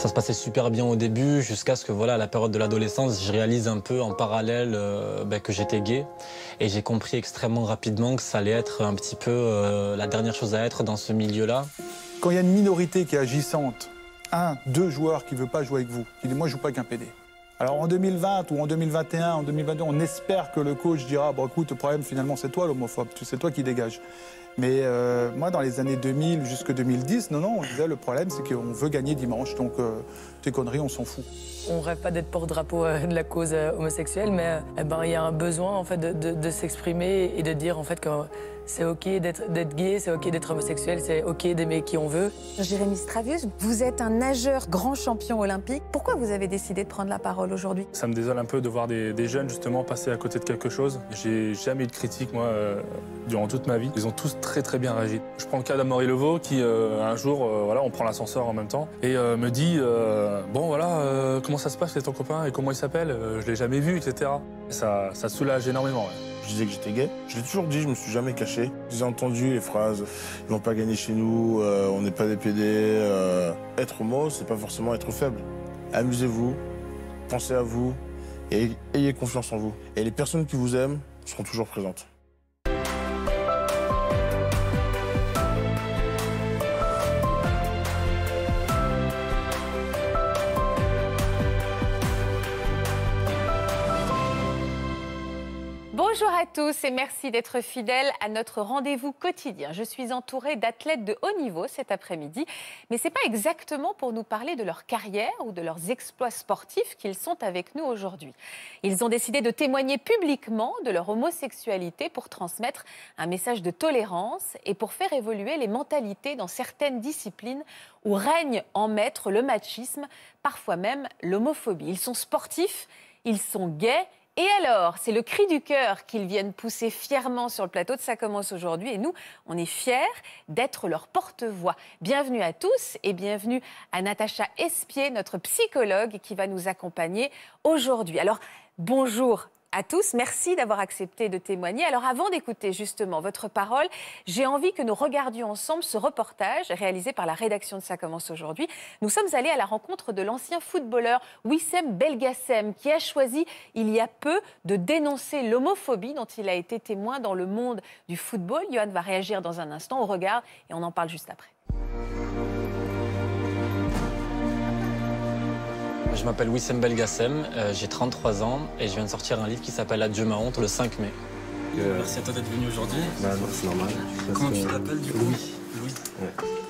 Ça se passait super bien au début, jusqu'à ce que, voilà, à la période de l'adolescence, je réalise un peu en parallèle euh, ben, que j'étais gay. Et j'ai compris extrêmement rapidement que ça allait être un petit peu euh, la dernière chose à être dans ce milieu-là. Quand il y a une minorité qui est agissante, un, deux joueurs qui ne veut pas jouer avec vous, qui dit moi je joue pas avec un PD. Alors en 2020 ou en 2021, en 2022, on espère que le coach dira bon écoute, le problème finalement c'est toi l'homophobe, c'est toi qui dégage. Mais euh, moi, dans les années 2000 jusqu'à 2010, non, non, on disait le problème, c'est qu'on veut gagner dimanche. Donc, des euh, tes conneries, on s'en fout. On rêve pas d'être porte-drapeau euh, de la cause homosexuelle, mais eh ben, il y a un besoin en fait de, de s'exprimer et de dire en fait que c'est ok d'être gay, c'est ok d'être homosexuel, c'est ok d'aimer qui on veut. Jérémy Stravius, vous êtes un nageur grand champion olympique. Pourquoi vous avez décidé de prendre la parole aujourd'hui Ça me désole un peu de voir des, jeunes justement passer à côté de quelque chose. J'ai jamais eu de critique moi euh, durant toute ma vie. Ils ont tous très très bien réagi. Je prends le cas d'Amory Levaux qui euh, un jour, euh, voilà, on prend l'ascenseur en même temps et me dit bon voilà comment ça se passe, c'est ton copain et comment il s'appelle, je l'ai jamais vu, etc. Ça, soulage énormément je disais que j'étais gay. Je l'ai toujours dit, je me suis jamais caché. J'ai entendu les phrases « ils vont pas gagner chez nous euh, on n'est pas des PD euh, Être homo, c'est pas forcément être faible. Amusez-vous, pensez à vous et ayez confiance en vous. Et les personnes qui vous aiment seront toujours présentes. tous et merci d'être fidèles à notre rendez-vous quotidien. Je suis entourée d'athlètes de haut niveau cet après-midi, mais ce n'est pas exactement pour nous parler de leur carrière ou de leurs exploits sportifs qu'ils sont avec nous aujourd'hui. Ils ont décidé de témoigner publiquement de leur homosexualité pour transmettre un message de tolérance et pour faire évoluer les mentalités dans certaines disciplines où règne en maître le machisme, parfois même l'homophobie. Ils sont sportifs, ils sont gays et alors, c'est le cri du cœur qu'ils viennent pousser fièrement sur le plateau de Ça commence aujourd'hui. Et nous, on est fiers d'être leur porte-voix. Bienvenue à tous et bienvenue à Natacha Espier, notre psychologue qui va nous accompagner aujourd'hui. Alors, bonjour à tous. Merci d'avoir accepté de témoigner. Alors avant d'écouter justement votre parole, j'ai envie que nous regardions ensemble ce reportage réalisé par la rédaction de Ça commence aujourd'hui. Nous sommes allés à la rencontre de l'ancien footballeur Wissem Belgassem qui a choisi il y a peu de dénoncer l'homophobie dont il a été témoin dans le monde du football. Johan va réagir dans un instant. au regard et on en parle juste après. Je m'appelle Wissem Belgassem, euh, j'ai 33 ans et je viens de sortir un livre qui s'appelle Adieu ma honte le 5 mai. Euh, Merci à toi d'être venu aujourd'hui. Bah, c'est normal. Comment tu t'appelles du coup Louis.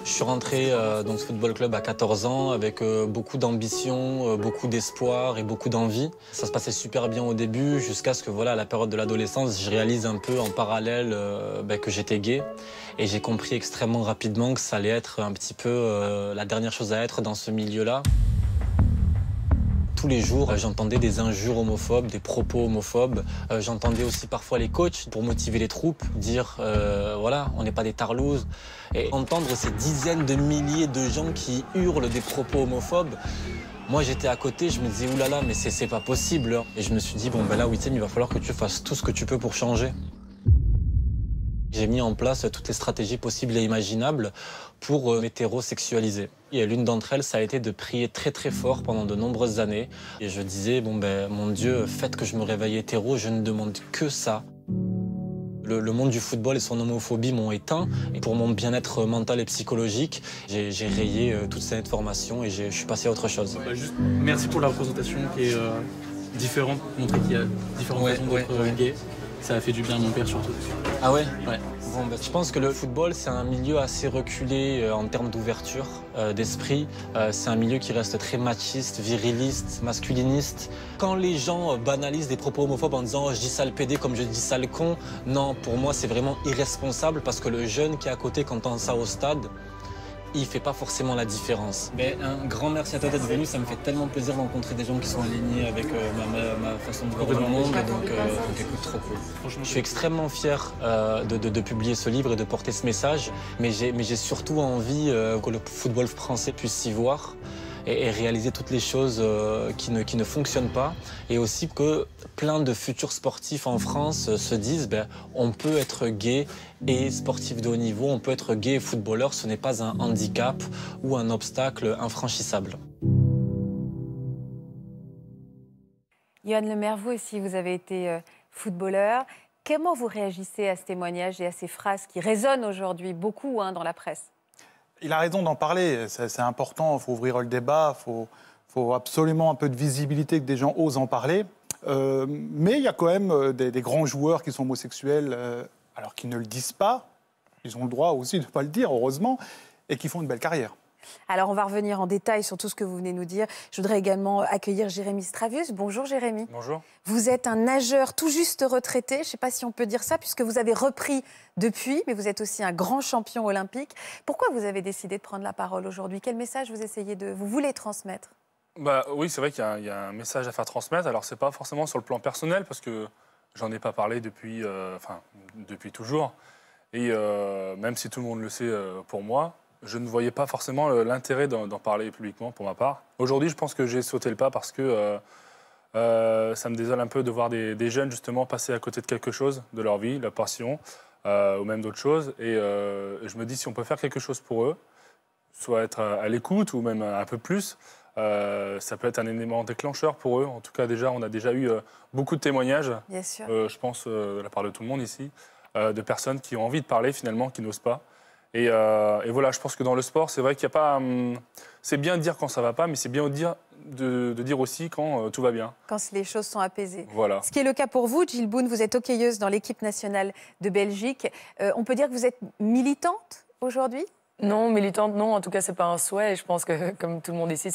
Je suis rentré euh, dans ce football club à 14 ans avec beaucoup d'ambition, beaucoup d'espoir et beaucoup d'envie. Ça se passait super bien au début jusqu'à ce que, voilà, à la période de l'adolescence, je réalise un peu en parallèle bah, que j'étais gay. Et j'ai compris extrêmement rapidement que ça allait être un petit peu la dernière chose à être dans ce milieu-là tous les jours, euh, j'entendais des injures homophobes, des propos homophobes. Euh, j'entendais aussi parfois les coachs, pour motiver les troupes, dire euh, voilà, on n'est pas des tarlouses. Et entendre ces dizaines de milliers de gens qui hurlent des propos homophobes, moi, j'étais à côté, je me disais, oulala, mais c'est pas possible. Hein. Et je me suis dit, bon, ben là, Wittem, il va falloir que tu fasses tout ce que tu peux pour changer. J'ai mis en place toutes les stratégies possibles et imaginables pour euh, m'hétérosexualiser. Et l'une d'entre elles, ça a été de prier très très fort pendant de nombreuses années. Et je disais, bon ben, mon Dieu, faites que je me réveille hétéro, je ne demande que ça. Le, monde du football et son homophobie m'ont éteint. Et pour mon bien-être mental et psychologique, j'ai rayé euh, toute cette formation et je suis passé à autre chose. merci pour la représentation qui est euh, différente, montrer qu'il y a différentes façons d'être gay. Ça a fait du bien à mon père surtout. Ah ouais Ouais. Bah, je pense que le football, c'est un milieu assez reculé euh, en termes d'ouverture euh, d'esprit. Euh, c'est un milieu qui reste très machiste, viriliste, masculiniste. Quand les gens banalisent des propos homophobes en disant oh, je dis sale PD comme je dis le con, non, pour moi, c'est vraiment irresponsable parce que le jeune qui est à côté, quand entend ça au stade, il fait pas forcément la différence. Mais un grand merci à toi d'être venu, ça me fait tellement plaisir de rencontrer des gens qui sont alignés avec euh, ma, façon de voir le monde, donc, euh, écoute, trop cool. Je suis extrêmement fier euh, de, publier ce livre et de porter ce message, mais j'ai surtout envie que le football français puisse s'y voir et, réaliser toutes les choses qui, ne, qui ne fonctionnent pas. Et aussi que plein de futurs sportifs en France se disent ben, on peut être gay et sportif de haut niveau, on peut être gay et footballeur, ce n'est pas un handicap ou un obstacle infranchissable. Yohann Lemaire, vous aussi, vous avez été euh, footballeur. Comment vous réagissez à ce témoignage et à ces phrases qui résonnent aujourd'hui beaucoup hein, dans la presse Il a raison d'en parler, c'est important, il faut ouvrir le débat, il faut, faut, absolument un peu de visibilité, que des gens osent en parler. Euh, mais il y a quand même euh, des, grands joueurs qui sont homosexuels alors qu'ils ne le disent pas, ils ont le droit aussi de ne pas le dire, heureusement, et qui font une belle carrière. Alors, on va revenir en détail sur tout ce que vous venez nous dire. Je voudrais également accueillir Jérémy Stravius. Bonjour Jérémy. Bonjour. Vous êtes un nageur tout juste retraité. Je ne sais pas si on peut dire ça, puisque vous avez repris depuis, mais vous êtes aussi un grand champion olympique. Pourquoi vous avez décidé de prendre la parole aujourd'hui Quel message vous essayez de, vous voulez transmettre bah, Oui, c'est vrai qu'il y, y, a un message à faire transmettre. Alors, ce n'est pas forcément sur le plan personnel, parce que j'en ai pas parlé depuis, euh, enfin, depuis toujours. Et euh, même si tout le monde le sait euh, pour moi, je ne voyais pas forcément l'intérêt d'en parler publiquement pour ma part. Aujourd'hui, je pense que j'ai sauté le pas parce que ça me désole un peu de voir des, jeunes justement passer à côté de quelque chose, de leur vie, leur passion, ou même d'autres choses. Et je me dis si on peut faire quelque chose pour eux, soit être à l'écoute ou même un peu plus, euh, ça peut être un élément déclencheur pour eux. En tout cas, déjà, on a déjà eu euh, beaucoup de témoignages, euh, je pense, de la part de tout le monde ici, de personnes qui ont envie de parler finalement, qui n'osent pas. Et, voilà, je pense que dans le sport, c'est vrai qu'il n'y a pas. Hum, c'est bien de dire quand ça va pas, mais c'est bien de dire, de, dire aussi quand tout va bien. Quand les choses sont apaisées. Voilà. Ce qui est le cas pour vous, Jill Boone, vous êtes hockeyeuse dans l'équipe nationale de Belgique. on peut dire que vous êtes militante aujourd'hui non, militante, non. En tout cas, c'est pas un souhait. Je pense que, comme tout le monde ici,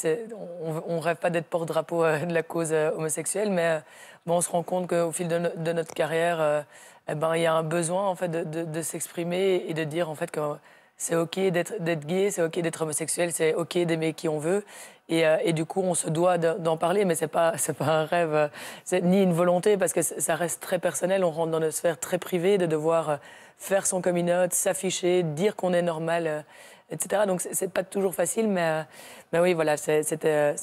on, ne rêve pas d'être porte-drapeau euh, de la cause euh, homosexuelle, mais euh, bon, on se rend compte qu'au fil de, notre carrière, eh ben, il y a un besoin en fait de, s'exprimer et de dire en fait que c'est ok d'être gay, c'est ok d'être homosexuel, c'est ok d'aimer qui on veut. Euh, et, du coup, on se doit d'en parler, mais ce n'est pas, pas un rêve, euh, ni une volonté, parce que ça reste très personnel. On rentre dans une sphère très privée de devoir euh, faire son coming s'afficher, dire qu'on est normal etc. Donc c'est pas toujours facile, mais, mais oui, voilà, c'était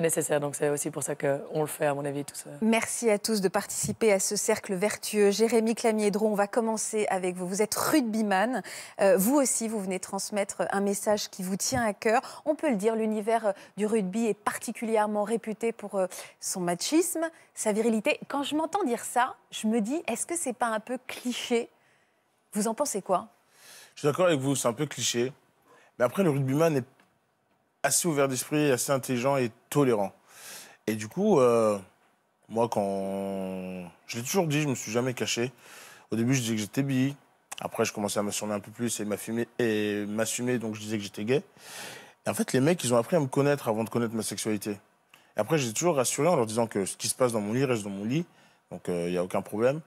nécessaire. Donc c'est aussi pour ça qu'on le fait, à mon avis, tout ça. Euh. Merci à tous de participer à ce cercle vertueux. Jérémy Clamiedron, on va commencer avec vous. Vous êtes rugbyman. Euh, vous aussi, vous venez transmettre un message qui vous tient à cœur. On peut le dire, l'univers euh, du rugby est particulièrement réputé pour son machisme, sa virilité. Quand je m'entends dire ça, je me dis, est-ce que c'est pas un peu cliché Vous en pensez quoi je suis d'accord avec vous, c'est un peu cliché. Mais après, le rugbyman est assez ouvert d'esprit, assez intelligent et tolérant. Et du coup, euh, moi, quand. Je l'ai toujours dit, je me suis jamais caché. Au début, je disais que j'étais bi. Après, je commençais à m'assumer un peu plus et m'assumer, et donc je disais que j'étais gay. Et en fait, les mecs, ils ont appris à me connaître avant de connaître ma sexualité. Et après, j'ai toujours rassuré en leur disant que ce qui se passe dans mon lit reste dans mon lit. Donc, il euh, y n'y a aucun problème.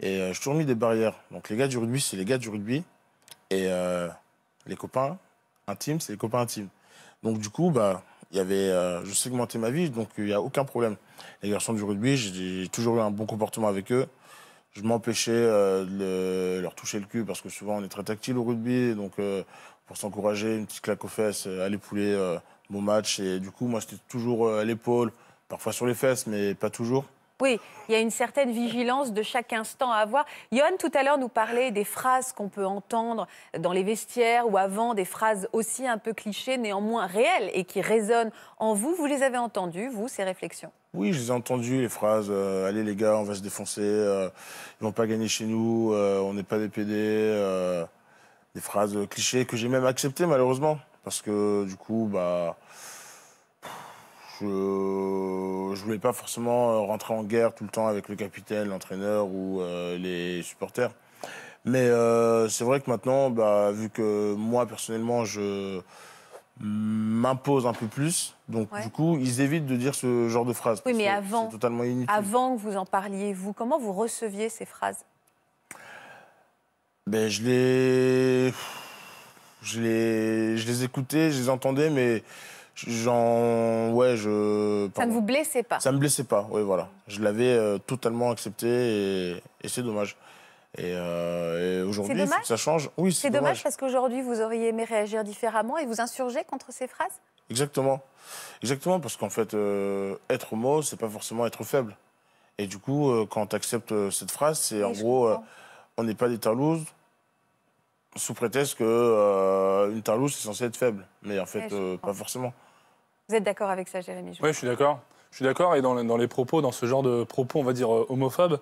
Et je euh, j'ai toujours mis des barrières. Donc, les gars du rugby, c'est les gars du rugby. Et les copains, team, c'est les copains intimes. Donc du coup, bah, il y avait, euh, je segmentais ma vie, donc il n'y a aucun problème. Les garçons du rugby, j'ai toujours eu un bon comportement avec eux. Je m'empêchais euh, de leur toucher le cul parce que souvent on est très tactile au rugby, donc euh, pour s'encourager, une petite claque aux fesses, aller pouler, mon match. Et du coup, moi c'était toujours à l'épaule, parfois sur les fesses, mais pas toujours. Oui, il y a une certaine vigilance de chaque instant à avoir. Johan, tout à l'heure, nous parlait des phrases qu'on peut entendre dans les vestiaires ou avant, des phrases aussi un peu clichées, néanmoins réelles et qui résonnent en vous. Vous les avez entendues, vous, ces réflexions oui, je les ai entendues, les phrases euh, Allez les gars, on va se défoncer, ils euh, ils vont pas gagner chez nous, euh, on n'est pas des PD. des phrases clichés que j'ai même acceptées, malheureusement. Parce que, du coup, bah. Je ne voulais pas forcément euh, rentrer en guerre tout le temps avec le capitaine, l'entraîneur ou euh, les supporters. Mais euh, c'est vrai que maintenant, bah, vu que moi personnellement, je m'impose un peu plus. Donc du coup, ils évitent de dire ce genre de phrases. Oui, mais avant, avant que vous en parliez, vous, comment vous receviez ces phrases ben, je les... Je les... je les écoutais, je les entendais, mais j'en. Ouais, je. Ça ne vous blessait pas Ça ne me blessait pas, oui, voilà. Je l'avais euh, totalement accepté et, c'est dommage. Et, euh, aujourd'hui, ça change. Oui, c'est dommage. parce qu'aujourd'hui, vous auriez aimé réagir différemment et vous insurger contre ces phrases Exactement. Exactement, parce qu'en fait, euh, être homo, c'est pas forcément être faible. Et du coup, quand tu acceptes cette phrase, c'est en gros, on n'est pas des tarlouses sous prétexte qu'une une tarlouse, c'est censé être faible. Mais en fait, pas forcément. Vous êtes d'accord avec ça, Jérémy Oui, je suis d'accord. Je suis d'accord. Et dans, les propos, dans ce genre de propos, on va dire euh, homophobes,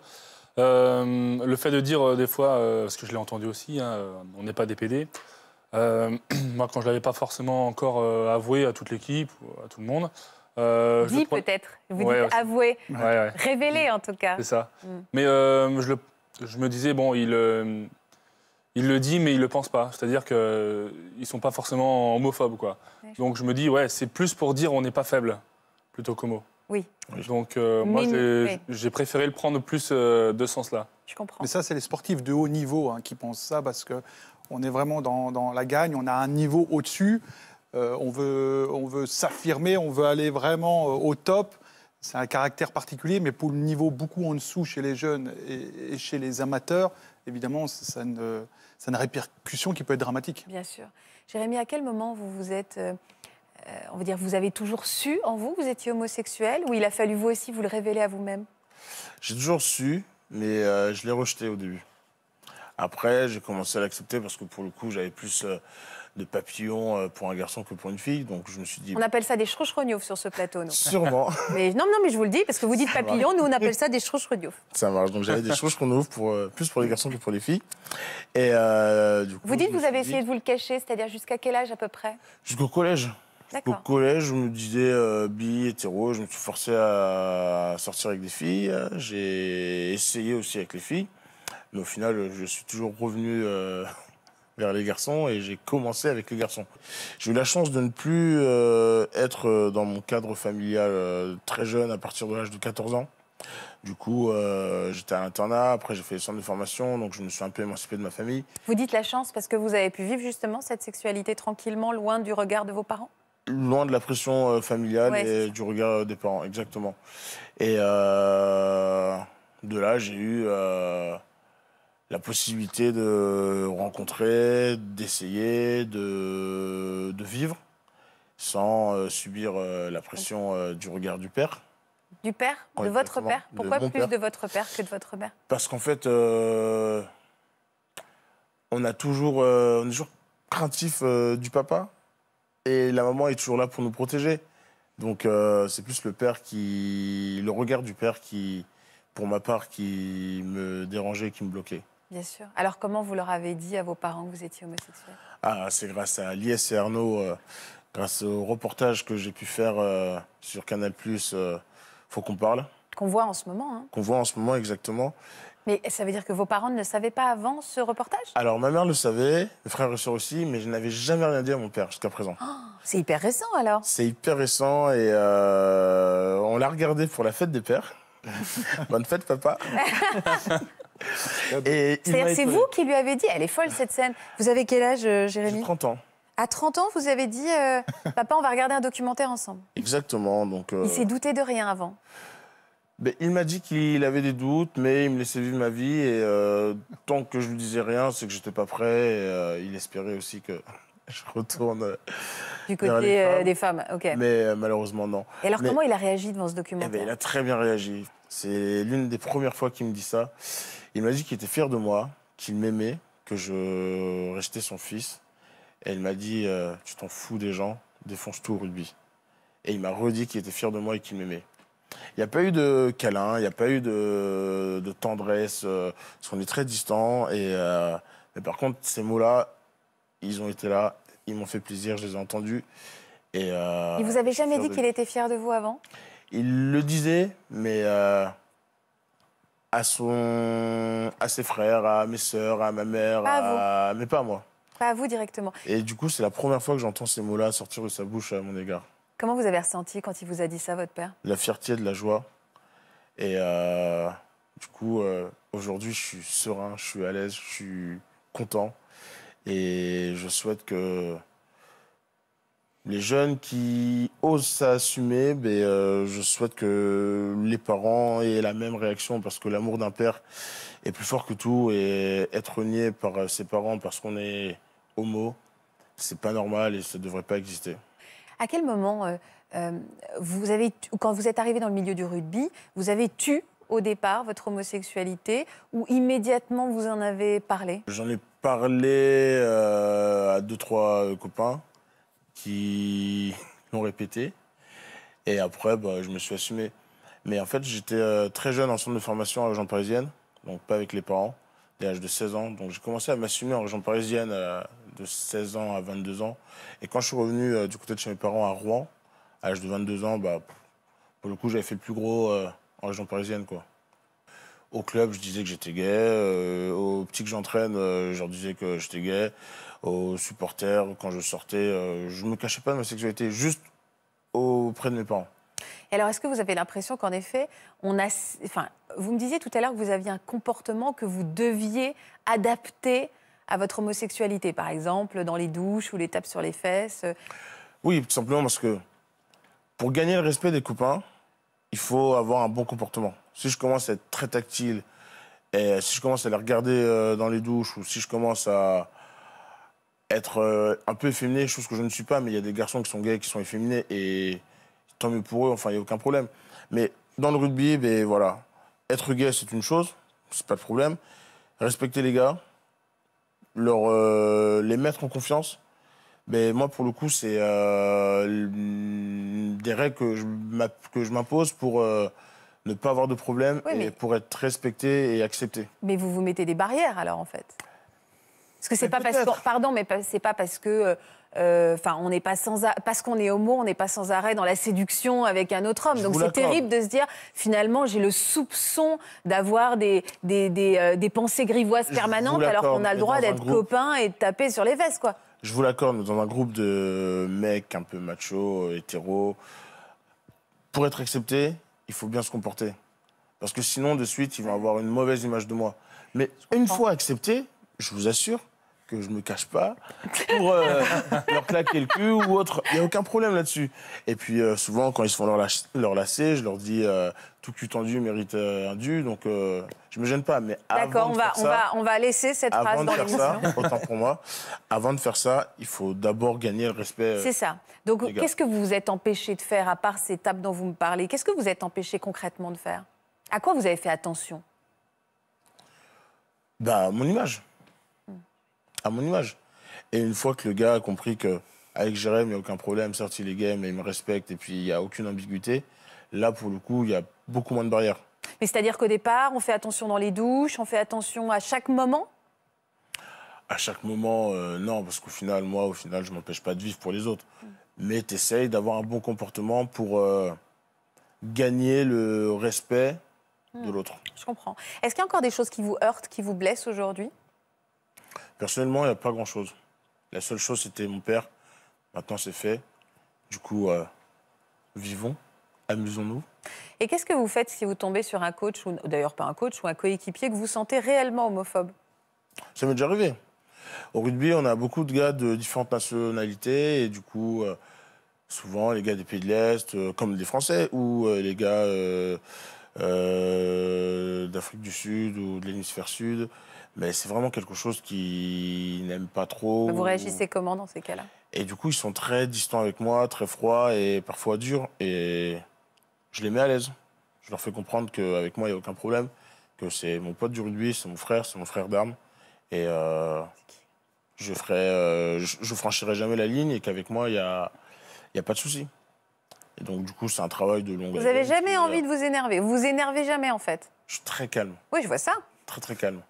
euh, le fait de dire euh, des fois, parce que je l'ai entendu aussi, hein, on n'est pas des PD. moi, quand je ne l'avais pas forcément encore avoué à toute l'équipe, à tout le monde, euh, peut-être, vous dites avoué, révélé en tout cas. C'est ça. Mm. Mais je, me disais, bon, il, il le dit, mais il ne le pense pas. C'est-à-dire qu'ils euh, ne sont pas forcément homophobes. Quoi. Donc je me dis, ouais, c'est plus pour dire on n'est pas faible, plutôt qu'homo. Oui. Donc euh, moi, j'ai préféré le prendre plus euh, de sens-là. Je comprends. Mais ça, c'est les sportifs de haut niveau hein, qui pensent ça, parce qu'on est vraiment dans, la gagne, on a un niveau au-dessus, on veut, on veut s'affirmer, on veut aller vraiment au top. C'est un caractère particulier, mais pour le niveau beaucoup en dessous chez les jeunes et chez les amateurs, évidemment, ça ne ça une répercussion qui peut être dramatique. Bien sûr. Jérémy, à quel moment vous vous êtes. Euh, euh, on va dire, vous avez toujours su en vous que vous étiez homosexuel ou il a fallu vous aussi vous le révéler à vous-même J'ai toujours su, mais euh, je l'ai rejeté au début. Après, j'ai commencé à l'accepter parce que pour le coup, j'avais plus de papillons euh, pour un garçon que pour une fille. Donc je me suis dit. On appelle ça des chrochrognaux sur ce plateau, non Sûrement. mais non, non, mais je vous le dis parce que vous dites papillon, nous on appelle ça des chrochrognaux. Ça marche. Donc j'avais des chrochrognaux pour euh, plus pour les garçons que pour les filles. Et euh, du coup, vous dites que vous avez essayé de vous le cacher, c'est-à-dire jusqu'à quel âge à peu près Jusqu'au collège. Au collège, je me disais euh, bi, hétéro, je me suis forcé à sortir avec des filles. J'ai essayé aussi avec les filles. Mais au final, je suis toujours revenu vers les garçons et j'ai commencé avec les garçons. J'ai eu la chance de ne plus euh, être euh, dans mon cadre familial euh, très jeune à partir de l'âge de 14 ans. Du coup, j'étais à l'internat, après j'ai fait le centre de formation, donc je me suis un peu émancipé de ma famille. Vous dites la chance parce que vous avez pu vivre justement cette sexualité tranquillement, loin du regard de vos parents Loin de la pression familiale et du regard des parents, exactement. Et de là, j'ai eu la possibilité de rencontrer, d'essayer, de, de, vivre sans euh, subir euh, la pression euh, du regard du père. Du père De votre père Pourquoi plus de votre père que de votre mère Parce qu'en fait, on, a toujours, est toujours craintif du papa et la maman est toujours là pour nous protéger. Donc c'est plus le père qui. le regard du père qui, pour ma part, qui me dérangeait, qui me bloquait. Bien sûr. Alors comment vous leur avez dit à vos parents que vous étiez homosexuel ah, C'est grâce à Lies et Arnaud, euh, grâce au reportage que j'ai pu faire euh, sur Canal euh, Faut qu'on parle. Qu'on voit en ce moment. Hein. Qu'on voit en ce moment, exactement. Mais ça veut dire que vos parents ne savaient pas avant ce reportage Alors ma mère le savait, mes frères et soeurs aussi, mais je n'avais jamais rien dit à mon père jusqu'à présent. Oh, c'est hyper récent alors C'est hyper récent et on l'a regardé pour la fête des pères. Bonne fête papa Ah c'est vous qui lui avez dit, elle est folle cette scène. Vous avez quel âge, euh, Jérémy 30 ans. À 30 ans, vous avez dit, euh, papa, on va regarder un documentaire ensemble. Exactement. Donc, euh, Il s'est douté de rien avant. Ben, il m'a dit qu'il avait des doutes, mais il me laissait vivre ma vie. Et tant que je lui disais rien, c'est que j'étais pas prêt. il espérait aussi que je retourne. Du côté des femmes, ok. Mais malheureusement, non. Et alors, comment il a réagi devant ce eh ben, documentaire Il a très bien réagi. C'est l'une des premières fois qu'il me dit ça. Il m'a dit qu'il était fier de moi, qu'il m'aimait, que je restais son fils. Et il m'a dit euh, Tu t'en fous des gens, défonce tout au rugby. Et il m'a redit qu'il était fier de moi et qu'il m'aimait. Il n'y a pas eu de câlin, il n'y a pas eu de, tendresse, euh, parce qu'on est très distants. Et, euh, mais par contre, ces mots-là, ils ont été là, ils m'ont fait plaisir, je les ai entendus. Et, il vous avait jamais dit qu'il était fier de vous avant Il le disait, mais à, son, à ses frères, à mes sœurs, à ma mère, à mais pas à moi. Pas à vous directement. Et du coup, c'est la première fois que j'entends ces mots-là sortir de sa bouche à mon égard. Comment vous avez ressenti quand il vous a dit ça, votre père La fierté, de la joie. Et euh, du coup, euh, aujourd'hui, je suis serein, je suis à l'aise, je suis content. Et je souhaite que les jeunes qui osent s'assumer, ben, euh, je souhaite que les parents aient la même réaction parce que l'amour d'un père est plus fort que tout et être nié par euh, ses parents parce qu'on est homo, c'est pas normal et ça devrait pas exister. À quel moment, euh, vous avez, quand vous êtes arrivé dans le milieu du rugby, vous avez tué au départ votre homosexualité ou immédiatement vous en avez parlé J'en ai parlé à deux, trois copains qui l'ont répété. Et après, bah, je me suis assumé. Mais en fait, j'étais euh, très jeune en centre de formation à région parisienne, donc pas avec les parents, dès l'âge de 16 ans. Donc j'ai commencé à m'assumer en région parisienne euh, de 16 ans à 22 ans. Et quand je suis revenu euh, du côté de chez mes parents à Rouen, à l'âge de 22 ans, bah, pour le coup, j'avais fait le plus gros en région parisienne. quoi. Au club, je disais que j'étais gay. aux petits que j'entraîne, je leur disais que j'étais gay aux supporters, quand je sortais. Euh, je ne me cachais pas de ma sexualité, juste auprès de mes parents. Et alors, est-ce que vous avez l'impression qu'en effet, on a. Enfin, vous me disiez tout à l'heure que vous aviez un comportement que vous deviez adapter à votre homosexualité, par exemple, dans les douches ou les tapes sur les fesses euh. Oui, tout simplement parce que pour gagner le respect des copains, il faut avoir un bon comportement. Si je commence à être très tactile, et si je commence à les regarder euh, dans les douches, ou si je commence à, être euh, un peu efféminé, chose que je ne suis pas, mais il y a des garçons qui sont gays, qui sont efféminés, et tant mieux pour eux, enfin, il n'y a aucun problème. Mais dans le rugby, ben, voilà, être gay, c'est une chose, c'est pas le problème. Respecter les gars, leur, euh, les mettre en confiance, ben, moi, pour le coup, c'est euh, des règles que je m'impose pour. ne pas avoir de problème mais... et pour être respecté et accepté. Mais vous vous mettez des barrières alors en fait parce que c'est pas parce que, pardon, mais c'est pas parce que enfin, on n'est pas sans parce qu'on est homo, on n'est pas sans arrêt dans la séduction avec un autre homme. Donc c'est terrible de se dire finalement j'ai le soupçon d'avoir des des, des, euh, pensées grivoises permanentes alors qu'on a le droit d'être copain et de taper sur les vestes quoi. Je vous l'accorde, dans un groupe de mecs un peu macho, hétéro, pour être accepté, il faut bien se comporter. Parce que sinon, de suite, ils vont avoir une mauvaise image de moi. Mais une fois accepté, je vous assure, que je me cache pas pour euh, leur claquer le cul ou autre. Il n'y a aucun problème là-dessus. Et puis euh, souvent, quand ils se font leur, leur lacet, je leur dis euh, tout cul tendu mérite un dû, donc je me gêne pas. Mais D'accord, on, va, on, va, on va laisser cette avant phrase de faire ça, autant pour moi. Avant de faire ça, il faut d'abord gagner le respect. C'est ça. Donc qu'est-ce que vous vous êtes empêché de faire, à part ces tables dont vous me parlez Qu'est-ce que vous êtes empêché concrètement de faire À quoi vous avez fait attention bah, Mon image à mon image. Et une fois que le gars a compris que avec il n'y a aucun problème, sorti les games, mais il me respecte, et puis il n'y a aucune ambiguïté, là, pour le coup, il y a beaucoup moins de barrières. Mais c'est-à-dire qu'au départ, on fait attention dans les douches, on fait attention à chaque moment À chaque moment, euh, non, parce qu'au final, moi, au final, je ne m'empêche pas de vivre pour les autres. Mais tu essayes d'avoir un bon comportement pour euh, gagner le respect de hmm. l'autre. Je comprends. Est-ce qu'il y a encore des choses qui vous heurtent, qui vous blessent aujourd'hui Personnellement, il n'y a pas grand-chose. La seule chose, c'était mon père. Maintenant, c'est fait. Du coup, euh, vivons, amusons-nous. Et qu'est-ce que vous faites si vous tombez sur un coach, ou d'ailleurs pas un coach, ou un coéquipier que vous sentez réellement homophobe Ça m'est déjà arrivé. Au rugby, on a beaucoup de gars de différentes nationalités, et du coup, euh, souvent les gars des pays de l'Est, euh, comme les Français, ou les gars d'Afrique du Sud ou de l'hémisphère sud, mais c'est vraiment quelque chose qu'ils n'aiment pas trop. Vous réagissez comment dans ces cas-là Et du coup, ils sont très distants avec moi, très froids et parfois durs. Et je les mets à l'aise. Je leur fais comprendre qu'avec moi, il n'y a aucun problème, que c'est mon pote du rugby, c'est mon frère, c'est mon frère d'armes. Et euh, je, ne euh, je, franchirai jamais la ligne et qu'avec moi, il n'y a, y a pas de souci. Et donc, du coup, c'est un travail de longue Vous n'avez jamais envie euh, de vous énerver. Vous vous énervez jamais, en fait. Je suis très calme. Oui, je vois ça. Très, très calme.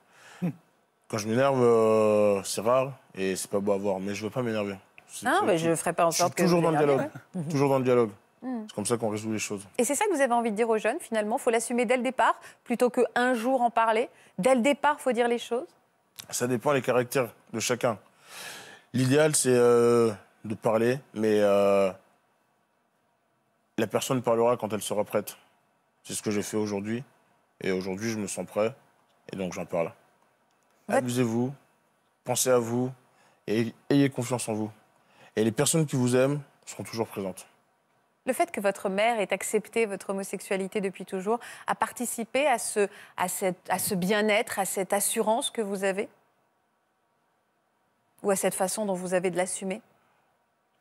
Quand je m'énerve, euh, c'est rare et c'est pas beau à voir, mais je veux pas m'énerver. Non, ah, mais je ne ferai pas en sorte que. Toujours dans, dialogue, toujours dans le dialogue. Mm. C'est comme ça qu'on résout les choses. Et c'est ça que vous avez envie de dire aux jeunes, finalement Il faut l'assumer dès le départ, plutôt qu'un jour en parler. Dès le départ, il faut dire les choses Ça dépend des caractères de chacun. L'idéal, c'est euh, de parler, mais euh, la personne parlera quand elle sera prête. C'est ce que j'ai fait aujourd'hui. Et aujourd'hui, je me sens prêt. Et donc, j'en parle abusez vous pensez à vous et ayez confiance en vous. Et les personnes qui vous aiment seront toujours présentes. Le fait que votre mère ait accepté votre homosexualité depuis toujours a participé à ce, à cette, à ce bien-être, à cette assurance que vous avez Ou à cette façon dont vous avez de l'assumer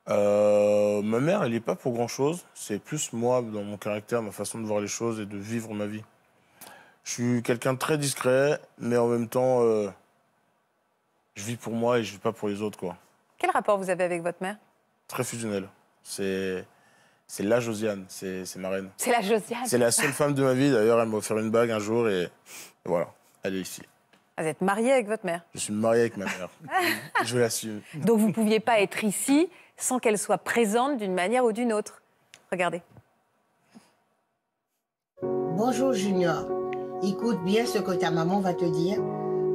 euh, Ma mère, elle n'est pas pour grand-chose. C'est plus moi, dans mon caractère, ma façon de voir les choses et de vivre ma vie. Je suis quelqu'un de très discret, mais en même temps, euh, je vis pour moi et je vis pas pour les autres, quoi. Quel rapport vous avez avec votre mère Très fusionnel. C'est c'est la Josiane, c'est ma reine. C'est la Josiane. C'est la seule femme de ma vie. D'ailleurs, elle m'a offert une bague un jour et, voilà, elle est ici. Ah, vous êtes marié avec votre mère Je suis marié avec ma mère. je l'assume. Donc vous ne pouviez pas être ici sans qu'elle soit présente d'une manière ou d'une autre. Regardez. Bonjour Junior. Écoute bien ce que ta maman va te dire.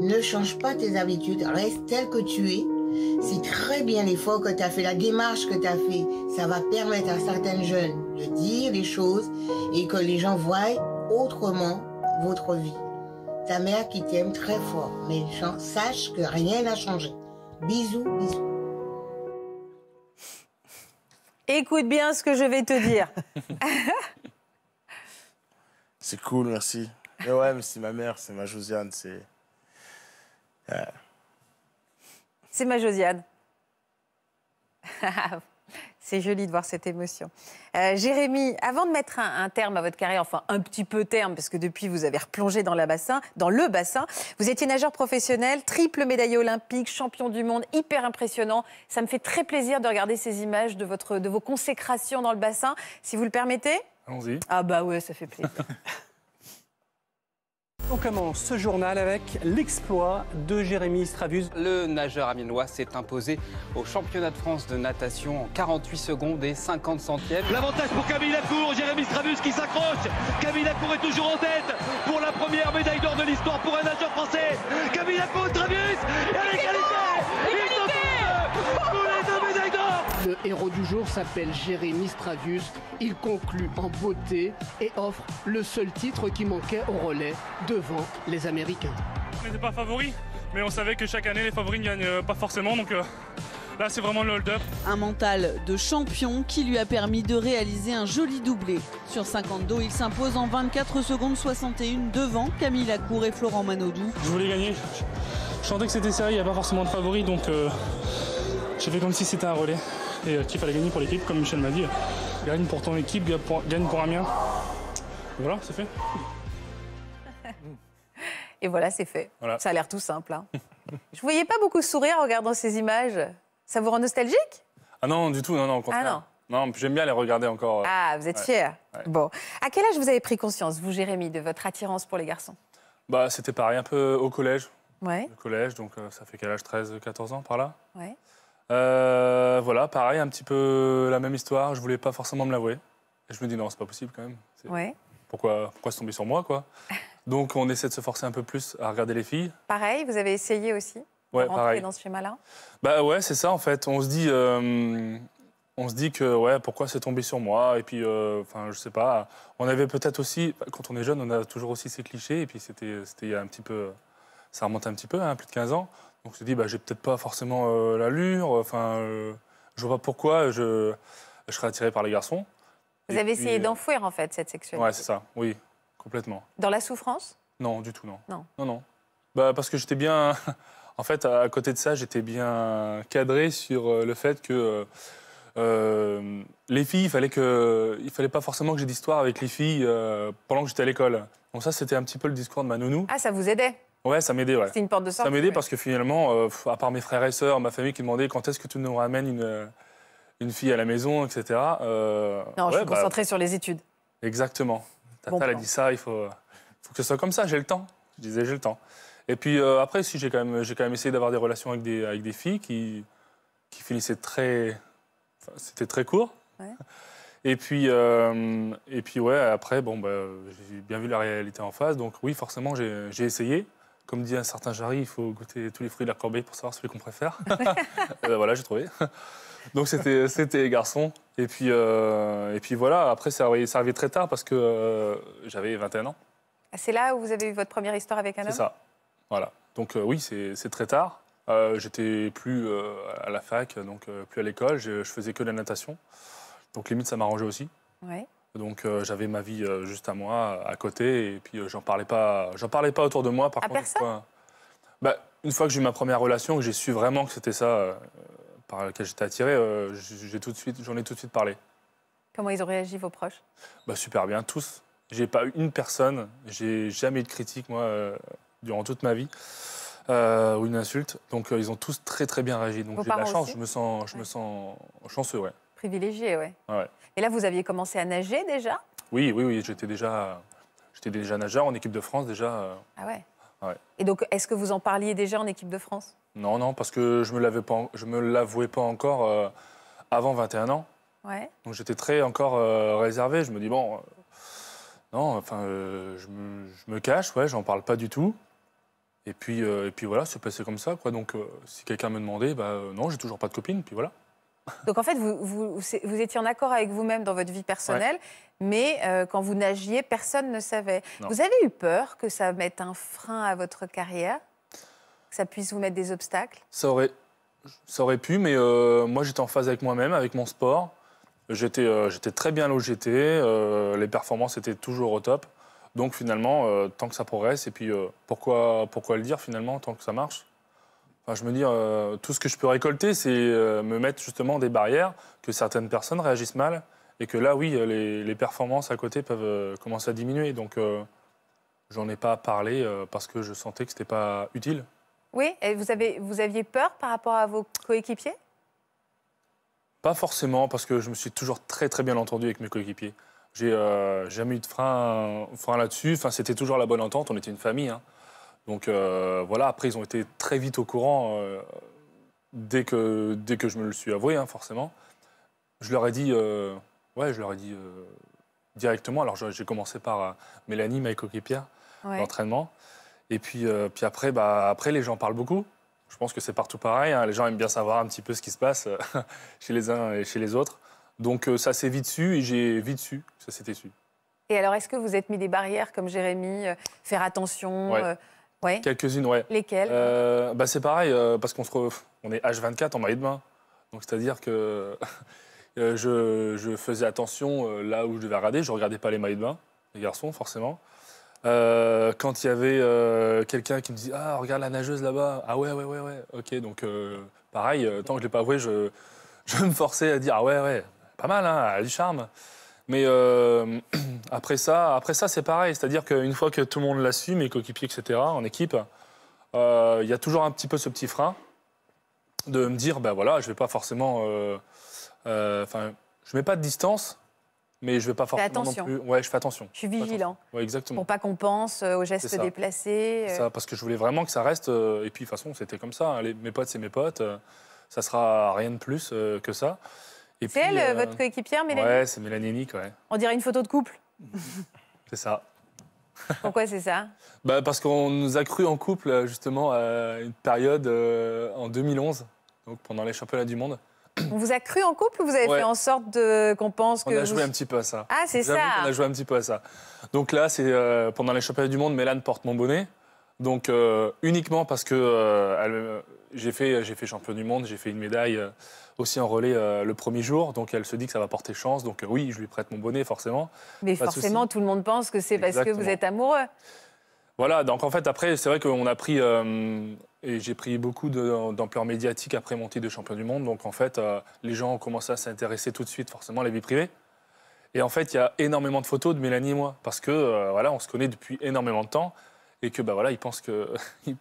Ne change pas tes habitudes. Reste tel que tu es. C'est très bien l'effort que tu as fait, la démarche que tu as fait. Ça va permettre à certaines jeunes de dire les choses et que les gens voient autrement votre vie. Ta mère qui t'aime très fort, mais sache que rien n'a changé. Bisous, bisous. Écoute bien ce que je vais te dire. C'est cool, merci. Mais ouais, mais c'est ma mère, c'est ma Josiane, c'est. C'est ma Josiane. c'est joli de voir cette émotion. Euh, Jérémy, avant de mettre un, terme à votre carrière, enfin un petit peu terme, parce que depuis vous avez replongé dans, la bassin, dans le bassin, vous étiez nageur professionnel, triple médaillé olympique, champion du monde, hyper impressionnant. Ça me fait très plaisir de regarder ces images de, votre, de vos consécrations dans le bassin, si vous le permettez. Allons-y. Ah bah ouais, ça fait plaisir. On commence ce journal avec l'exploit de Jérémy Stravus. Le nageur aminois s'est imposé au championnat de France de natation en 48 secondes et 50 centièmes. L'avantage pour Camille Lacour, Jérémy Stravus qui s'accroche. Camille Lacour est toujours en tête pour la première médaille d'or de l'histoire pour un nageur français. Camille Lacour, Stravus et avec Le héros du jour s'appelle Jérémy Stravius. Il conclut en beauté et offre le seul titre qui manquait au relais devant les Américains. On n'était pas favoris, mais on savait que chaque année les favoris ne gagnent euh, pas forcément. Donc euh, Là, c'est vraiment le hold-up. Un mental de champion qui lui a permis de réaliser un joli doublé. Sur 50 52, il s'impose en 24 secondes 61 devant Camille Lacour et Florent Manodou. Je voulais gagner. Je sentais que c'était sérieux, il n'y a pas forcément de favori, donc euh, j'ai fait comme si c'était un relais et qu'il euh, fallait gagner pour l'équipe, comme Michel m'a dit. Gagne pour ton équipe, gagne pour, Amiens. Voilà, c'est fait. Et voilà, c'est fait. Ça a l'air tout simple. Hein. Je voyais pas beaucoup sourire en regardant ces images. Ça vous rend nostalgique Ah non, du tout, non, non, au contraire. Ah non. Non, j'aime bien les regarder encore. Euh, ah, vous êtes fier. Bon. À quel âge vous avez pris conscience, vous, Jérémy, de votre attirance pour les garçons Bah, c'était pareil, un peu au collège. Ouais. Au collège, donc euh, ça fait quel âge 13, 14 ans par là Ouais. Euh, voilà, pareil, un petit peu la même histoire. Je voulais pas forcément me l'avouer. je me dis non, c'est pas possible quand même. Pourquoi, pourquoi se tomber sur moi, quoi Donc on essaie de se forcer un peu plus à regarder les filles. Pareil, vous avez essayé aussi. Ouais, rentrer dans ce schéma-là. Bah ouais, c'est ça en fait. On se dit, euh, on se dit que ouais, pourquoi c'est tombé sur moi Et puis, euh, enfin, je sais pas. On avait peut-être aussi, bah, quand on est jeune, on a toujours aussi ces clichés. Et puis c'était, c'était un petit peu, ça remonte un petit peu, hein, plus de 15 ans. On se dit, bah, j'ai peut-être pas forcément euh, l'allure. Enfin, euh, je vois pas pourquoi je, je serais attiré par les garçons. Vous avez essayé euh, d'enfouir en fait cette sexualité. Ouais, c'est ça. Oui, complètement. Dans la souffrance Non, du tout, non. Non, non, non. Bah, parce que j'étais bien. en fait, à côté de ça, j'étais bien cadré sur le fait que. les filles, il fallait que, il fallait pas forcément que j'ai d'histoire avec les filles pendant que j'étais à l'école. Donc ça, c'était un petit peu le discours de ma nounou. Ah, ça vous aidait Ouais, ça m'aidait, ouais. une porte de sortie. Ça m'aidait parce que finalement, euh, à part mes frères et sœurs, ma famille qui demandait quand est-ce que tu nous ramènes une, euh, une fille à la maison, etc. Euh, non, je suis bah, concentrais sur les études. Exactement. Tata, l'a dit ça, il faut, faut que ce soit comme ça, j'ai le temps. Je disais, j'ai le temps. Et puis après, si, j'ai quand, même, quand même essayé d'avoir des relations avec des, avec des filles qui, qui finissaient très. C'était très court. Et puis, et puis, ouais, après, bon, bah, j'ai bien vu la réalité en face. Donc, oui, forcément, j'ai essayé comme dit un certain Jarry, il faut goûter tous les fruits de la corbeille pour savoir celui qu'on préfère. Euh, voilà, j'ai trouvé. Donc c'était c'était garçon. Et puis euh, et puis voilà. Après ça arrivait, très tard parce que euh, j'avais 21 ans. Ah, c'est là où vous avez eu votre première histoire avec un homme. C'est ça. Voilà. Donc oui, c'est très tard. J'étais plus à la fac, donc plus à l'école. Je, faisais que de la natation. Donc limite ça m'arrangeait aussi. Ouais. Donc euh, j'avais ma vie euh, juste à moi, à côté, et puis euh, j'en parlais pas, j'en parlais pas autour de moi. Par contre, Une fois, bah, une fois que j'ai eu ma première relation, que j'ai su vraiment que c'était ça par laquelle j'étais attiré, j'ai tout de suite, j'en ai tout de suite parlé. Comment ils ont réagi vos proches bah, super bien, tous. J'ai pas eu une personne, j'ai jamais eu de critique moi durant toute ma vie ou une insulte. Donc ils ont tous très très bien réagi. Donc j'ai de la chance, je me sens, je me sens chanceux, ouais. Privilégié, oui. Ouais. Et là, vous aviez commencé à nager déjà Oui, oui, oui. J'étais déjà, j'étais déjà nageur en équipe de France déjà. Euh. Ah ouais. Et donc, est-ce que vous en parliez déjà en équipe de France Non, non, parce que je me l'avais pas, je me l'avouais pas encore euh, avant 21 ans. Ouais. Donc j'étais très encore euh, réservé. Je me dis bon, non, enfin, je me, cache, ouais, j'en parle pas du tout. Et puis, et puis voilà, c'est passé comme ça. Quoi. Donc, si quelqu'un me demandait, bah non, j'ai toujours pas de copine, puis voilà. Donc en fait, vous, étiez en accord avec vous-même dans votre vie personnelle, mais euh, quand vous nagiez, personne ne savait. Vous avez eu peur que ça mette un frein à votre carrière Que ça puisse vous mettre des obstacles ça aurait, pu, mais euh, moi j'étais en phase avec moi-même, avec mon sport. J'étais euh, très bien là les performances étaient toujours au top. Donc finalement, tant que ça progresse, et puis pourquoi, pourquoi le dire finalement, tant que ça marche je me dis, euh, tout ce que je peux récolter, c'est euh, me mettre justement des barrières, que certaines personnes réagissent mal, et que là, oui, les, performances à côté peuvent euh, commencer à diminuer. Donc, j'en ai pas parlé parce que je sentais que c'était pas utile. Oui, et vous, avez, vous aviez peur par rapport à vos coéquipiers Pas forcément, parce que je me suis toujours très très bien entendu avec mes coéquipiers. J'ai jamais eu de frein, frein là-dessus. Enfin, c'était toujours la bonne entente. On était une famille. Hein. Donc euh, voilà, après, ils ont été très vite au courant euh, dès, que, dès que je me le suis avoué, hein, forcément. Je leur ai dit, euh, ouais, je leur ai dit directement. Alors j'ai commencé par Mélanie, et Pierre, l'entraînement. Et puis, puis après, bah, après, les gens parlent beaucoup. Je pense que c'est partout pareil. Hein. Les gens aiment bien savoir un petit peu ce qui se passe chez les uns et chez les autres. Donc ça s'est vite su et j'ai vite su ça s'était su. Et alors, est-ce que vous êtes mis des barrières comme Jérémy Faire attention Quelques-unes, ouais. Lesquelles euh, bah, C'est pareil, euh, parce qu'on se on est H24 en maillot de bain. Donc, c'est-à-dire que euh, je, faisais attention là où je devais regarder. Je ne regardais pas les maillots de bain, les garçons, forcément. quand il y avait quelqu'un qui me dit Ah, regarde la nageuse là-bas. Ah, ouais, ouais, ouais, ouais. Ok, donc pareil, tant que je ne l'ai pas avoué, je, je me forçais à dire Ah, ouais, ouais, pas mal, hein, elle a du charme. Mais euh, après ça, après ça c'est pareil. C'est-à-dire qu'une fois que tout le monde l'assume, et coéquipiers, etc., en équipe, euh, il y a toujours un petit peu ce petit frein de me dire, ben voilà, je vais pas forcément... Euh, enfin, je mets pas de distance, mais je vais pas forcément non plus... Ouais, je fais attention. Je suis vigilant. Ouais, exactement. Pour pas qu'on pense aux gestes déplacés. Ça, parce que je voulais vraiment que ça reste... et puis, de toute façon, c'était comme ça. Hein. mes potes, c'est mes potes. ça sera rien de plus que ça. C'est elle, euh, euh, votre coéquipière, Mélanie Ouais, c'est Mélanie Nick, ouais. On dirait une photo de couple. c'est ça. Pourquoi c'est ça bah, Parce qu'on nous a cru en couple, euh, justement, à une période en 2011, donc pendant les championnats du monde. On vous a cru en couple ou vous avez fait en sorte de... qu'on pense que. On a joué un petit peu à ça. Ah, c'est ça On a joué un petit peu à ça. Donc là, c'est pendant les championnats du monde, Mélane porte mon bonnet. Donc uniquement parce que j'ai fait, fait champion du monde, j'ai fait une médaille aussi en relais euh, le premier jour. Donc elle se dit que ça va porter chance. Donc euh, oui, je lui prête mon bonnet, forcément. Mais forcément, tout le monde pense que c'est parce que vous êtes amoureux. Voilà, donc en fait, après, c'est vrai qu'on a pris. Euh, et j'ai pris beaucoup d'ampleur médiatique après mon titre de champion du monde. Donc en fait, les gens ont commencé à s'intéresser tout de suite, forcément, à la vie privée. Et en fait, il y a énormément de photos de Mélanie et moi. Parce que, voilà, on se connaît depuis énormément de temps et que bah voilà, ils pensent que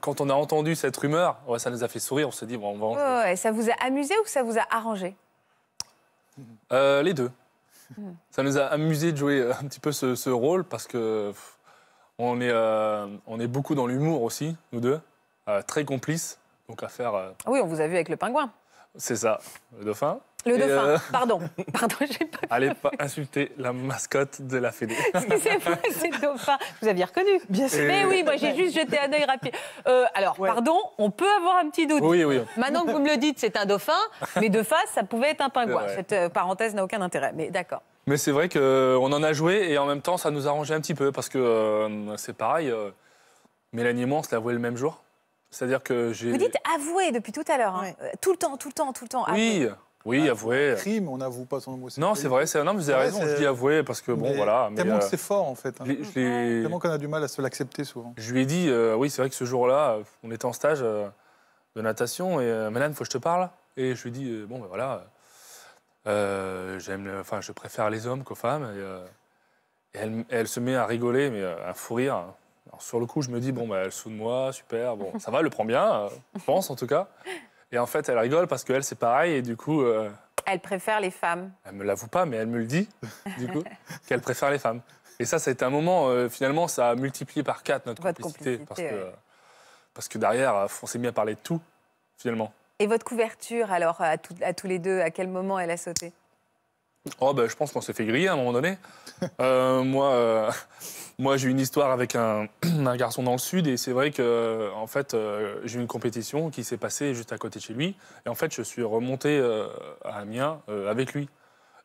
quand on a entendu cette rumeur, ça nous a fait sourire. On s'est dit bon, on va. En... Ouais, ça vous a amusé ou ça vous a arrangé euh, Les deux. Hmm. Ça nous a amusé de jouer euh, un petit peu ce, rôle parce que on est euh, on est beaucoup dans l'humour aussi, nous deux, très complices. Donc à faire. Ah oui, on vous a vu avec le pingouin. C'est ça, le dauphin. Le dauphin, euh, pardon. Pardon, j'ai pas. Allez pas insulter la mascotte de la Fédé. C'est vrai, c'est le dauphin, vous aviez reconnu. Bien sûr. Mais oui, moi j'ai juste jeté un œil rapide. Euh, alors, pardon, on peut avoir un petit doute. Oui, oui. Maintenant que vous me le dites, c'est un dauphin, mais de face, ça pouvait être un pingouin. Cette euh, parenthèse n'a aucun intérêt, mais d'accord. Mais c'est vrai qu'on en a joué et en même temps, ça nous arrangeait un petit peu parce que c'est pareil. Mélanie et moi, l'avouait le même jour. C'est-à-dire que j'ai. Vous dites avouer depuis tout à l'heure. Hein. Tout le temps, tout le temps, tout le temps. Oui, oui, ah, avouer. Crime, on n'avoue pas son homosexualité. Non, c'est vrai, vous avez raison, je dis avouer parce que bon, voilà. tellement que euh, c'est fort en fait. Hein. Tellement qu'on a du mal à se l'accepter souvent. Je lui ai dit, euh, oui, c'est vrai que ce jour-là, euh, on était en stage de natation et Madame, faut que je te parle. Et je lui ai dit, bon, ben voilà, j'aime, enfin, je préfère les hommes qu'aux femmes. Et, elle, elle, se met à rigoler, mais à fou rire. Alors, sur le coup, je me dis, bon, ben, elle se de moi, super, bon, ça va, elle le prend bien, je pense en tout cas. Et en fait, elle rigole parce qu'elle, c'est pareil. Et du coup. Euh, elle préfère les femmes. Elle me l'avoue pas, mais elle me le dit, du coup, qu'elle préfère les femmes. Et ça, ça a un moment, euh, finalement, ça a multiplié par quatre notre complicité. parce, que, parce que derrière, euh, on s'est mis à parler de tout, finalement. Et votre couverture, alors, à tous les deux, à quel moment elle a sauté Oh ben, je pense qu'on s'est fait griller à un moment donné. Euh, moi, j'ai euh, moi j'ai une histoire avec un, garçon dans le sud et c'est vrai que euh, en fait j'ai eu une compétition qui s'est passée juste à côté de chez lui et en fait je suis remonté à Amiens avec lui.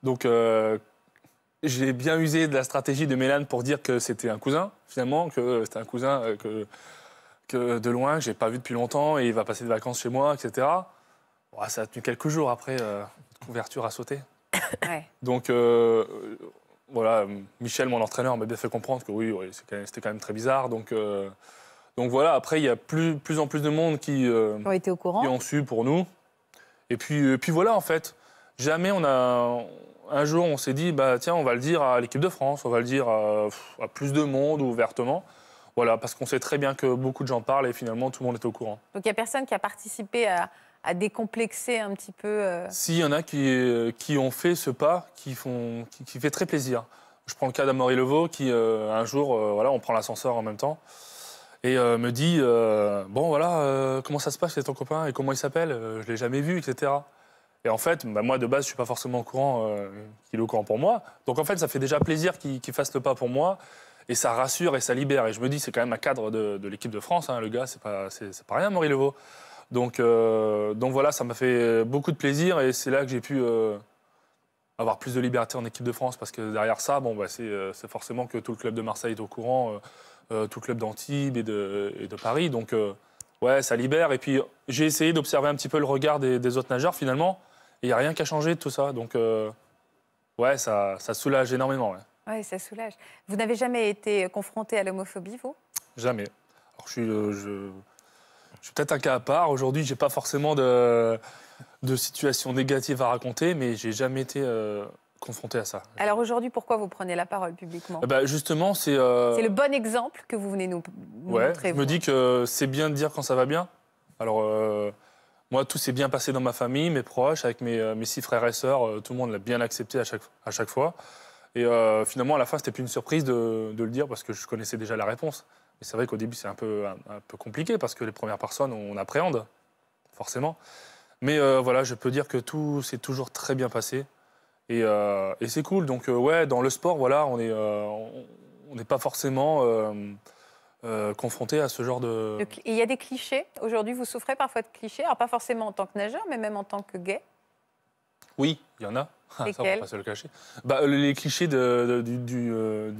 Donc j'ai bien usé de la stratégie de Mélane pour dire que c'était un cousin finalement, que c'était un cousin que, que de loin que j'ai pas vu depuis longtemps et il va passer des vacances chez moi, etc. ça a tenu quelques jours après. Couverture a sauté. Donc, euh, voilà, Michel, mon entraîneur, m'a bien fait comprendre que oui, c'était quand même très bizarre. Donc, euh, donc voilà, après, il y a plus, plus en plus de monde qui, euh, ont été au courant. ont su pour nous. Et puis, puis voilà, en fait, jamais on a. Un jour, on s'est dit, bah, tiens, on va le dire à l'équipe de France, on va le dire à, à plus de monde ouvertement. Voilà, parce qu'on sait très bien que beaucoup de gens parlent et finalement tout le monde est au courant. Donc il n'y a personne qui a participé à, à décomplexer un petit peu Si, euh. S'il y en a qui, euh, qui ont fait ce pas, qui, font, qui, fait très plaisir. Je prends le cas d'Amory Levaux, qui euh, un jour, voilà, on prend l'ascenseur en même temps, et me dit Bon, voilà, comment ça se passe avec ton copain et comment il s'appelle Je ne l'ai jamais vu, etc. Et en fait, bah, moi, de base, je ne suis pas forcément au courant qu'il est au courant pour moi. Donc, en fait, ça fait déjà plaisir qu'il fasse le pas pour moi et ça rassure et ça libère. Et je me dis, c'est quand même un cadre de, l'équipe de France, hein, le gars, c'est pas, c'est, pas rien, Amory Levaux. Donc, euh, donc voilà, ça m'a fait beaucoup de plaisir et c'est là que j'ai pu euh, avoir plus de liberté en équipe de France parce que derrière ça, bon, bah, c'est, euh, forcément que tout le club de Marseille est au courant, tout le club d'Antibes et de, et de, Paris. Donc ouais, ça libère. Et puis j'ai essayé d'observer un petit peu le regard des, des autres nageurs finalement. Il n'y a rien qu'à changer de tout ça. Donc ouais, ça, soulage énormément. Ouais. Oui, ça soulage. Vous n'avez jamais été confronté à l'homophobie, vous Jamais. Alors, je suis, je suis peut-être un cas à part. Aujourd'hui, j'ai pas forcément de, situation négative à raconter, mais j'ai jamais été euh, confronté à ça. Alors aujourd'hui, pourquoi vous prenez la parole publiquement eh ben Justement, c'est. Euh, c'est le bon exemple que vous venez nous, montrer. Je vous. me dis que c'est bien de dire quand ça va bien. Alors. Euh, moi, tout s'est bien passé dans ma famille, mes proches, avec mes, mes six frères et sœurs. Tout le monde l'a bien accepté à chaque, à chaque fois. Et finalement, à la fin, c'était plus une surprise de le dire parce que je connaissais déjà la réponse c'est vrai qu'au début, c'est un peu, un, peu compliqué parce que les premières personnes, on appréhende, forcément. Mais euh, voilà, je peux dire que tout s'est toujours très bien passé. Et, euh, c'est cool. Donc, euh, ouais, dans le sport, voilà, on n'est on, pas forcément. confronté à ce genre de... Il y a des clichés. Aujourd'hui, vous souffrez parfois de clichés. Alors, pas forcément en tant que nageur, mais même en tant que gay. Oui, il y en a. ça, va pas se le cacher. Bah, les clichés du,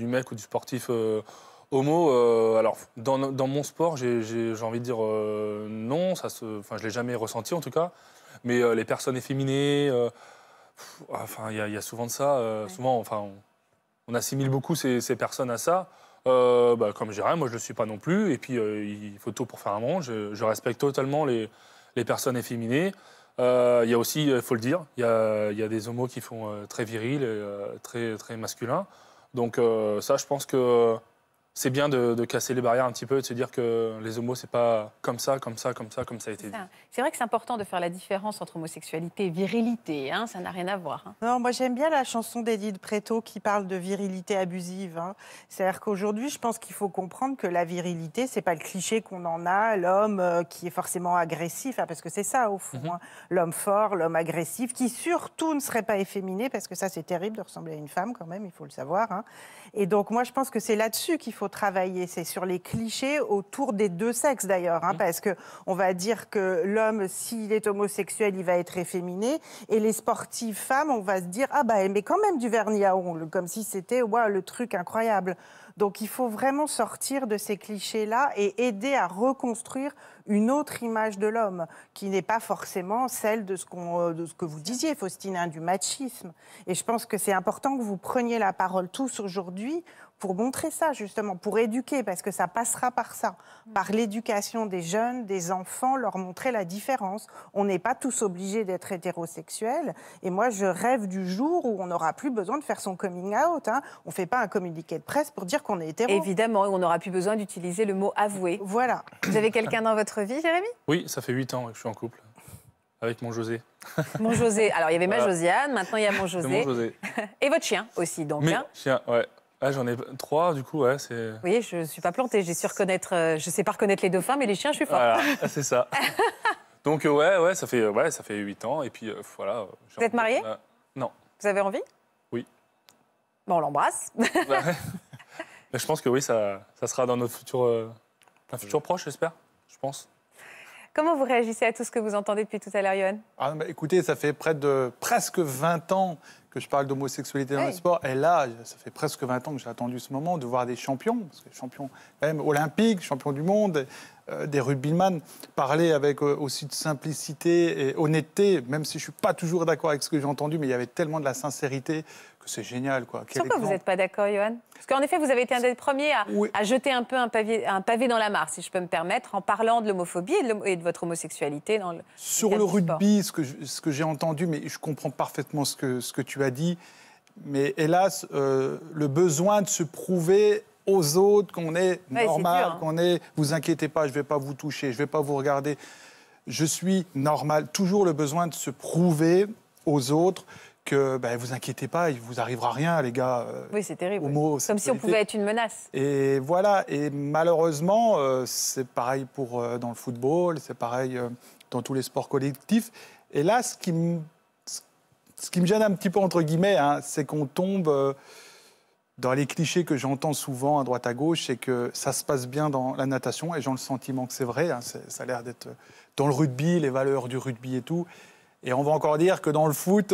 mec ou du sportif... Homo, euh, alors dans, mon sport, j'ai envie de dire euh, non, ça se, enfin, je l'ai jamais ressenti en tout cas. Mais euh, les personnes efféminées, ah, enfin il y, a souvent de ça. Souvent, enfin, on, assimile beaucoup ces, personnes à ça. Bah, comme je dirais, moi je le suis pas non plus. Et puis il faut tout pour faire un monde. Je, respecte totalement les, personnes efféminées. Il y a aussi, il faut le dire, il y a, des homos qui font très viril, et, très très masculin. Donc ça, je pense que c'est bien de, casser les barrières un petit peu, de se dire que les homos, c'est pas comme ça, comme ça, comme ça, comme ça a été dit. C'est vrai que c'est important de faire la différence entre homosexualité et virilité, hein, ça n'a rien à voir. Hein. Non, moi j'aime bien la chanson d'Edith préto qui parle de virilité abusive. Hein. C'est-à-dire qu'aujourd'hui, je pense qu'il faut comprendre que la virilité, c'est pas le cliché qu'on en a, l'homme euh, qui est forcément agressif, hein, parce que c'est ça au fond, mhm. l'homme fort, l'homme agressif, qui surtout ne serait pas efféminé, parce que ça c'est terrible de ressembler à une femme quand même, il faut le savoir. Et donc moi je pense que c'est là-dessus qu'il faut faut travailler, c'est sur les clichés autour des deux sexes d'ailleurs, hein, parce que on va dire que l'homme, s'il est homosexuel, il va être efféminé, et les sportives femmes, on va se dire ah bah elle met quand même du vernis à ongles, comme si c'était le truc incroyable. Donc il faut vraiment sortir de ces clichés-là et aider à reconstruire une autre image de l'homme qui n'est pas forcément celle de ce, euh, de ce que vous disiez, Faustinin, hein, du machisme. Et je pense que c'est important que vous preniez la parole tous aujourd'hui pour montrer ça, justement, pour éduquer, parce que ça passera par ça, mm. par l'éducation des jeunes, des enfants, leur montrer la différence. On n'est pas tous obligés d'être hétérosexuels. Et moi, je rêve du jour où on n'aura plus besoin de faire son coming out. Hein. On ne fait pas un communiqué de presse pour dire qu'on est hétéro. Évidemment, on n'aura plus besoin d'utiliser le mot avoué. Voilà. Vous avez quelqu'un dans votre vie, Jérémy Oui, ça fait 8 ans que je suis en couple avec mon José. Mon José. Alors, il y avait ma Josiane, maintenant il y a mon José. Mon José. Et votre chien aussi, donc. Mes hein. chien, ouais. Ah, j'en ai trois, du coup, ouais, c'est... Oui, je ne suis pas plantée, j'ai su reconnaître... Euh, je sais pas reconnaître les dauphins, mais les chiens, je suis forte. Voilà, c'est ça. donc, euh, ouais, ouais, ça fait, euh, ouais, ça fait 8 ans, et puis voilà... Vous êtes marié Non. Vous avez envie Oui. Bon, on l'embrasse. Mais je pense que oui, ça, sera dans notre futur, euh, futur proche, j'espère. Je pense. Comment vous réagissez à tout ce que vous entendez depuis tout à l'heure, Johan ah, bah, Écoutez, ça fait près de presque 20 ans que je parle d'homosexualité dans le sport. Et là, ça fait presque 20 ans que j'ai attendu ce moment de voir des champions, des champions même olympiques, champions du monde, euh, des rugbyman, parler avec euh, aussi de simplicité et honnêteté, même si je ne suis pas toujours d'accord avec ce que j'ai entendu, mais il y avait tellement de la sincérité que c'est génial. Quoi. Sur quoi vous n'êtes pas d'accord, Johan Parce qu'en effet, vous avez été un des premiers à, jeter un peu un pavé, un pavé, dans la mare, si je peux me permettre, en parlant de l'homophobie et, de votre homosexualité dans le. Sur le, rugby, ce que j'ai entendu, mais je comprends parfaitement ce que, ce que tu as dit. Mais hélas, euh, le besoin de se prouver aux autres qu'on est normal, hein. qu'on est. Vous inquiétez pas, je ne vais pas vous toucher, je ne vais pas vous regarder. Je suis normal. Toujours le besoin de se prouver aux autres que bah, vous inquiétez pas, il vous arrivera rien, les gars. Euh, oui, c'est terrible. Comme si on pouvait être une menace. Et voilà. Et malheureusement, euh, c'est pareil pour euh, dans le football, c'est pareil dans tous les sports collectifs. Et là, ce qui me ce qui me gêne un petit peu entre guillemets, hein, c'est qu'on tombe dans les clichés que j'entends souvent à droite à gauche, c'est que ça se passe bien dans la natation, et j'ai le sentiment que c'est vrai. Hein, ça a l'air d'être dans le rugby, les valeurs du rugby et tout. Et on va encore dire que dans le foot,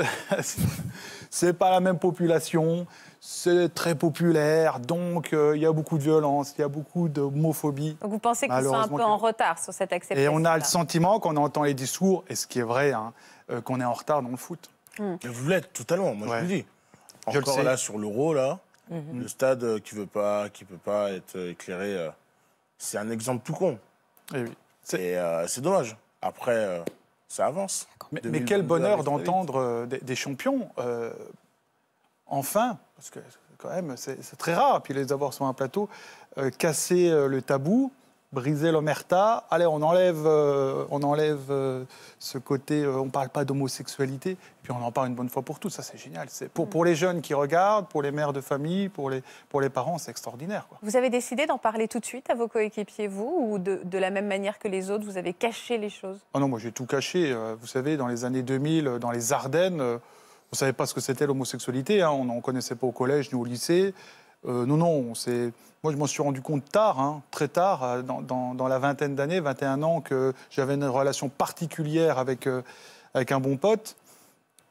c'est pas la même population, c'est très populaire, donc euh, il y a beaucoup de violence, il y a beaucoup d'homophobie. Donc vous pensez qu'ils sont un peu en retard sur cette acceptation Et on a le sentiment, qu'on entend les discours, et ce qui est vrai, hein, euh, qu'on est en retard dans le foot. Hmm. Mais Vous l'êtes totalement, moi je vous dis. Encore là sur l'euro, là, le mhm. le stade euh, pas, qui ne peut pas être éclairé, c'est un exemple tout con. Eh et, c'est dommage. Après ça avance. Mais, quel bonheur d'entendre euh, des, champions, euh, enfin, parce que quand même, c'est très rare, puis les avoir sur un plateau, euh, casser le tabou briser l'omerta. Allez, on enlève, euh, on enlève euh, ce côté, euh, on ne parle pas d'homosexualité, puis on en parle une bonne fois pour toutes. Ça, c'est génial. Pour, pour les jeunes qui regardent, pour les mères de famille, pour les, pour les parents, c'est extraordinaire. Vous avez décidé d'en parler tout de suite à vos coéquipiers, vous, ou de, la même manière que les autres, vous avez caché les choses Ah non, moi, j'ai tout caché. Vous savez, dans les années 2000, dans les Ardennes, on ne savait pas ce que c'était l'homosexualité, hein. on ne connaissait pas au collège ni au lycée. Euh, non, non, c'est. Moi, je m'en suis rendu compte tard, hein, très tard, euh, dans, la vingtaine d'années, 21 ans, que j'avais une relation particulière avec, euh, avec un bon pote,